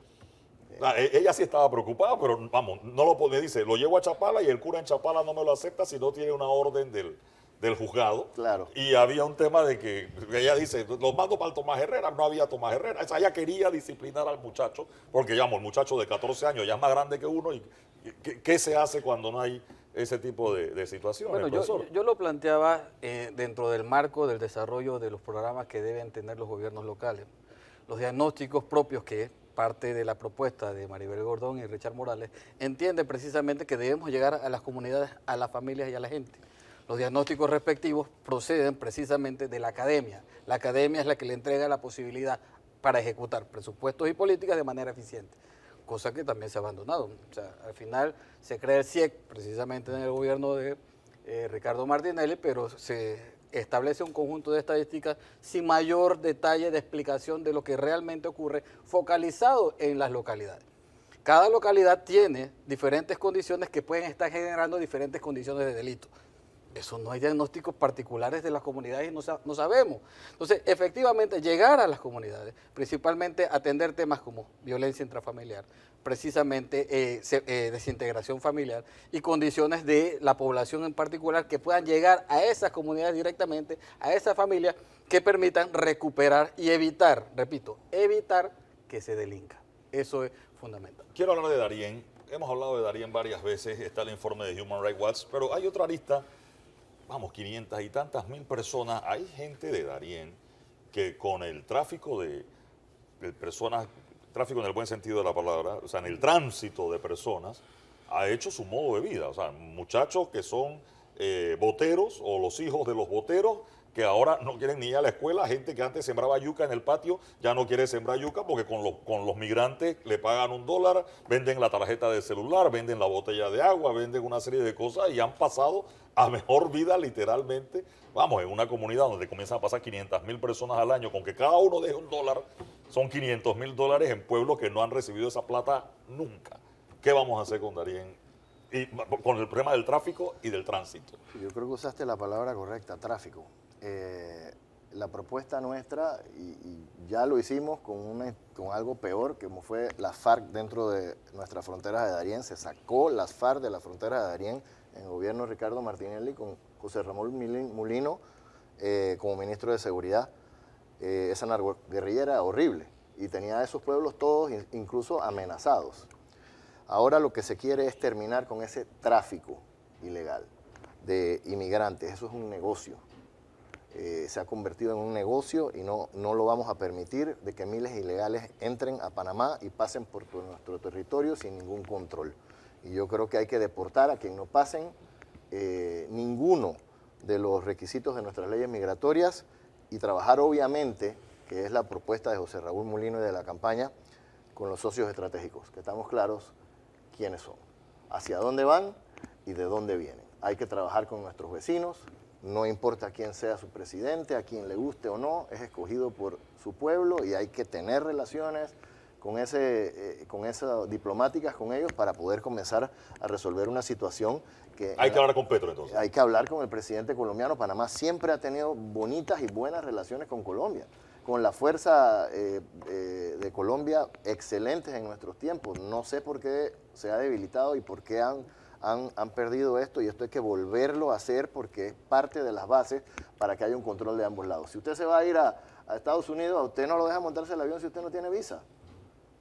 Ah, e, ella sí estaba preocupada, pero vamos, no lo me dice, lo llevo a Chapala y el cura en Chapala no me lo acepta si no tiene una orden del, del juzgado. Claro. Y había un tema de que, ella dice, los mando para el Tomás Herrera, no había Tomás Herrera. Esa, ella quería disciplinar al muchacho, porque llamo, el muchacho de 14 años ya es más grande que uno, y ¿qué, se hace cuando no hay ese tipo de, situaciones? Bueno, yo, lo planteaba eh, dentro del marco del desarrollo de los programas que deben tener los gobiernos locales. Los diagnósticos propios que parte de la propuesta de Maribel Gordón y Richard Morales, entiende precisamente que debemos llegar a las comunidades, a las familias y a la gente. Los diagnósticos respectivos proceden precisamente de la academia. La academia es la que le entrega la posibilidad para ejecutar presupuestos y políticas de manera eficiente, cosa que también se ha abandonado. al final se crea el CIEC e precisamente en el gobierno de eh, Ricardo Martinelli, pero se establece un conjunto de estadísticas sin mayor detalle de explicación de lo que realmente ocurre, focalizado en las localidades. Cada localidad tiene diferentes condiciones que pueden estar generando diferentes condiciones de delito. Eso no hay diagnósticos particulares de las comunidades y no, sabemos. Entonces, efectivamente, llegar a las comunidades, principalmente atender temas como violencia intrafamiliar, precisamente eh, eh, desintegración familiar y condiciones de la población en particular que puedan llegar a esas comunidades directamente, a esa familia, que permitan recuperar y evitar, repito, evitar que se delinca. Eso es fundamental. Quiero hablar de Darien. Hemos hablado de Darien varias veces, está el informe de Human Rights Watch, pero hay otra arista vamos, 500 y tantas mil personas. Hay gente de Darién que con el tráfico de, personas, tráfico en el buen sentido de la palabra, o sea, en el tránsito de personas, ha hecho su modo de vida. O sea, muchachos que son eh, boteros o los hijos de los boteros que ahora no quieren ni ir a la escuela, gente que antes sembraba yuca en el patio, ya no quiere sembrar yuca porque con, con los migrantes le pagan un dólar, venden la tarjeta de celular, venden la botella de agua, venden una serie de cosas y han pasado a mejor vida literalmente. Vamos, en una comunidad donde comienzan a pasar 500 mil personas al año, con que cada uno deje un dólar, son 500 mil dólares en pueblos que no han recibido esa plata nunca. ¿Qué vamos a hacer con Darien? Y con el problema del tráfico y del tránsito. Yo creo que usaste la palabra correcta, tráfico. Eh, la propuesta nuestra, y, ya lo hicimos con, con algo peor, que fue la FARC dentro de nuestras fronteras de Darién, se sacó las FARC de la frontera de Darién en el gobierno de Ricardo Martinelli con José Ramón Mulino eh, como ministro de Seguridad. Eh, esa guerrilla era horrible y tenía a esos pueblos todos incluso amenazados. Ahora lo que se quiere es terminar con ese tráfico ilegal de inmigrantes, eso es un negocio eh, se ha convertido en un negocio y no, lo vamos a permitir de que miles ilegales entren a Panamá y pasen por nuestro territorio sin ningún control. Y yo creo que hay que deportar a quien no pasen eh, ninguno de los requisitos de nuestras leyes migratorias y trabajar obviamente, que es la propuesta de José Raúl Molino y de la campaña, con los socios estratégicos, que estamos claros quiénes son, hacia dónde van y de dónde vienen. Hay que trabajar con nuestros vecinos, no importa quién sea su presidente, a quien le guste o no, es escogido por su pueblo y hay que tener relaciones con, ese, eh, con diplomáticas con ellos para poder comenzar a resolver una situación que... Hay que hablar con Petro entonces. Hay que hablar con el presidente colombiano. Panamá siempre ha tenido bonitas y buenas relaciones con Colombia con la fuerza eh, eh, de Colombia excelentes en nuestros tiempos. No sé por qué se ha debilitado y por qué han han, perdido esto y esto hay que volverlo a hacer porque es parte de las bases para que haya un control de ambos lados. Si usted se va a ir a, Estados Unidos, a usted no lo deja montarse el avión si usted no tiene visa.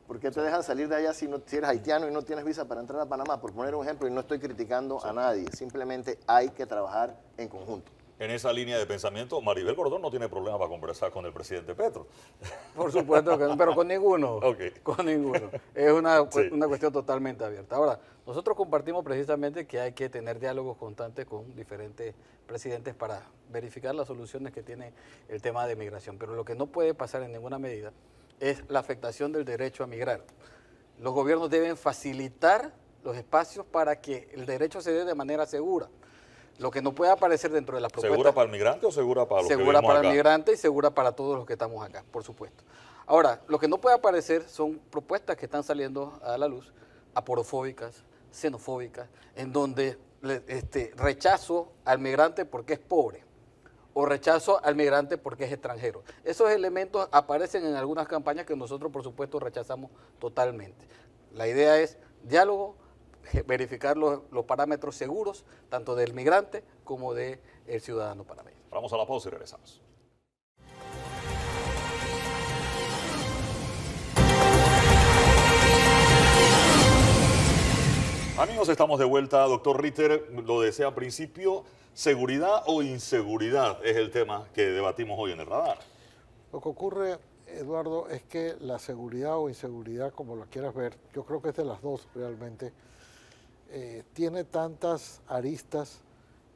¿Por qué te dejan salir de allá si, no, si eres haitiano y no tienes visa para entrar a Panamá? Por poner un ejemplo, y no estoy criticando a nadie, simplemente hay que trabajar en conjunto en esa línea de pensamiento, Maribel Gordón no tiene problema para conversar con el presidente Petro. Por supuesto que no, pero con ninguno. Con ninguno. Es una, una, cuestión totalmente abierta. Ahora, nosotros compartimos precisamente que hay que tener diálogos constantes con diferentes presidentes para verificar las soluciones que tiene el tema de migración. Pero lo que no puede pasar en ninguna medida es la afectación del derecho a migrar. Los gobiernos deben facilitar los espacios para que el derecho se dé de manera segura lo que no puede aparecer dentro de las propuestas. ¿Segura para el migrante o segura para los Segura para el migrante y segura para todos los que estamos acá, por supuesto. Ahora, lo que no puede aparecer son propuestas que están saliendo a la luz, aporofóbicas, xenofóbicas, en donde este, rechazo al migrante porque es pobre o rechazo al migrante porque es extranjero. Esos elementos aparecen en algunas campañas que nosotros, por supuesto, rechazamos totalmente. La idea es diálogo, verificar los, parámetros seguros, tanto del migrante como del ciudadano panameño. Vamos a la pausa y regresamos. Amigos, estamos de vuelta. Doctor Ritter, lo decía al principio, ¿seguridad o inseguridad es el tema que debatimos hoy en el radar? Lo que ocurre, Eduardo, es que la seguridad o inseguridad, como la quieras ver, yo creo que es de las dos realmente, eh, tiene tantas aristas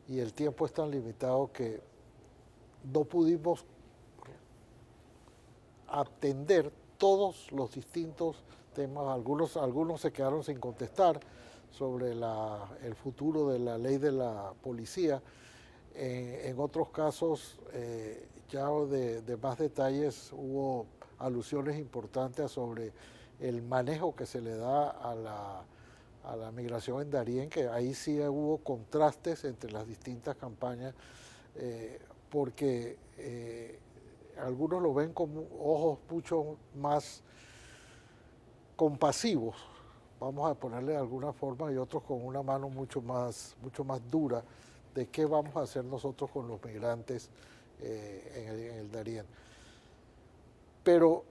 y el tiempo es tan limitado que no pudimos atender todos los distintos temas. Algunos, algunos se quedaron sin contestar sobre el futuro de la ley de la policía. Eh, en, otros casos, eh, ya de, más detalles, hubo alusiones importantes sobre el manejo que se le da a la a la migración en Darien, que ahí sí hubo contrastes entre las distintas campañas, eh, porque eh, algunos lo ven con ojos mucho más compasivos, vamos a ponerle de alguna forma, y otros con una mano mucho más, mucho más dura de qué vamos a hacer nosotros con los migrantes eh, en, el, en Darien. Pero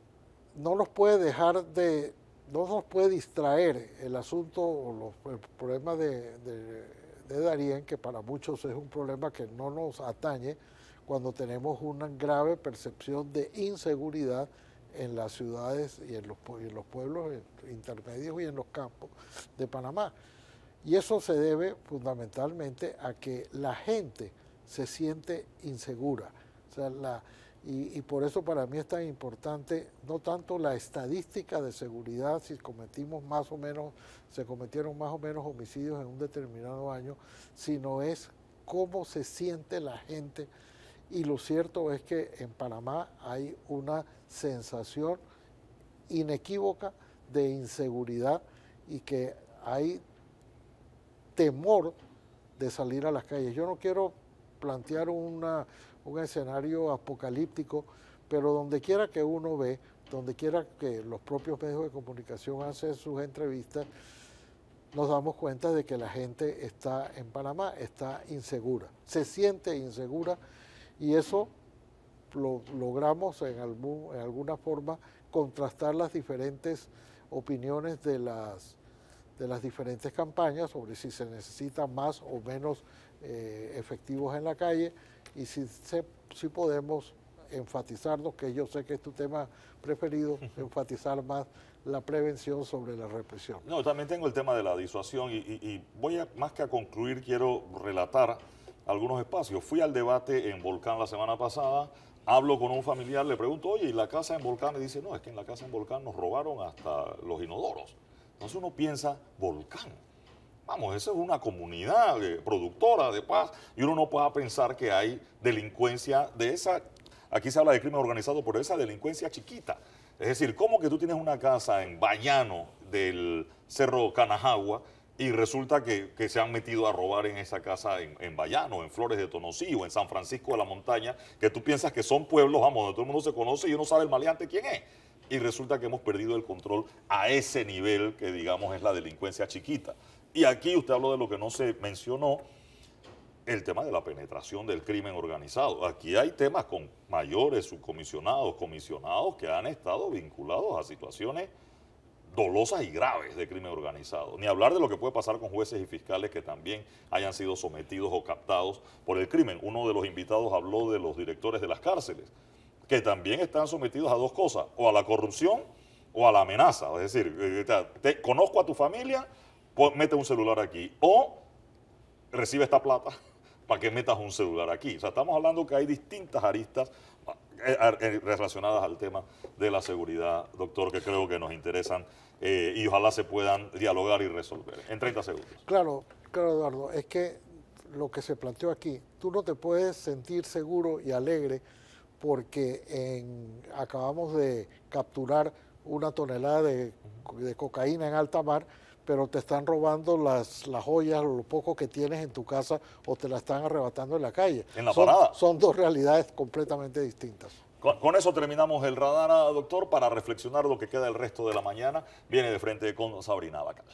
no nos puede dejar de no nos puede distraer el asunto o el problema de, Darien, que para muchos es un problema que no nos atañe cuando tenemos una grave percepción de inseguridad en las ciudades y en los, pueblos intermedios y en los campos de Panamá. Y eso se debe fundamentalmente a que la gente se siente insegura. O sea, la, y, por eso para mí es tan importante no tanto la estadística de seguridad, si cometimos más o menos, se cometieron más o menos homicidios en un determinado año, sino es cómo se siente la gente. Y lo cierto es que en Panamá hay una sensación inequívoca de inseguridad y que hay temor de salir a las calles. Yo no quiero plantear una, un escenario apocalíptico, pero donde quiera que uno ve, donde quiera que los propios medios de comunicación hacen sus entrevistas, nos damos cuenta de que la gente está en Panamá, está insegura, se siente insegura y eso lo logramos en, alguna forma contrastar las diferentes opiniones de las, de las diferentes campañas sobre si se necesita más o menos eh, efectivos en la calle, y si, si podemos enfatizarnos, que yo sé que es tu tema preferido, enfatizar más la prevención sobre la represión. No, también tengo el tema de la disuasión y, voy a, más que a concluir, quiero relatar algunos espacios. Fui al debate en Volcán la semana pasada, hablo con un familiar, le pregunto, oye, ¿y la casa en Volcán? Y dice, no, es que en la casa en Volcán nos robaron hasta los inodoros. Entonces uno piensa, Volcán. Vamos, eso es una comunidad eh, productora de paz y uno no puede pensar que hay delincuencia de esa, aquí se habla de crimen organizado, por esa delincuencia chiquita. Es decir, ¿cómo que tú tienes una casa en Bayano del Cerro Canajagua y resulta que, se han metido a robar en esa casa en, en Bayano, en Flores de Tonosí o en San Francisco de la Montaña, que tú piensas que son pueblos, vamos, donde todo el mundo se conoce y uno sabe el maleante quién es? Y resulta que hemos perdido el control a ese nivel que digamos es la delincuencia chiquita. Y aquí usted habló de lo que no se mencionó, el tema de la penetración del crimen organizado. Aquí hay temas con mayores, subcomisionados, comisionados que han estado vinculados a situaciones dolosas y graves de crimen organizado. Ni hablar de lo que puede pasar con jueces y fiscales que también hayan sido sometidos o captados por el crimen. Uno de los invitados habló de los directores de las cárceles, que también están sometidos a dos cosas, o a la corrupción o a la amenaza. Es decir, eh, te, conozco a tu familia, pues mete un celular aquí o recibe esta plata para que metas un celular aquí. O sea, estamos hablando que hay distintas aristas eh, eh, relacionadas al tema de la seguridad, doctor, que creo que nos interesan eh, y ojalá se puedan dialogar y resolver en 30 segundos. Claro, claro, Eduardo, es que lo que se planteó aquí, tú no te puedes sentir seguro y alegre porque acabamos de capturar una tonelada de, de cocaína en alta mar, pero te están robando las, las joyas o lo poco que tienes en tu casa o te la están arrebatando en la calle. En la son, parada. Son dos realidades completamente distintas. Con, eso terminamos el radar, ah, doctor, para reflexionar lo que queda el resto de la mañana. Viene de frente con Sabrina Bacala.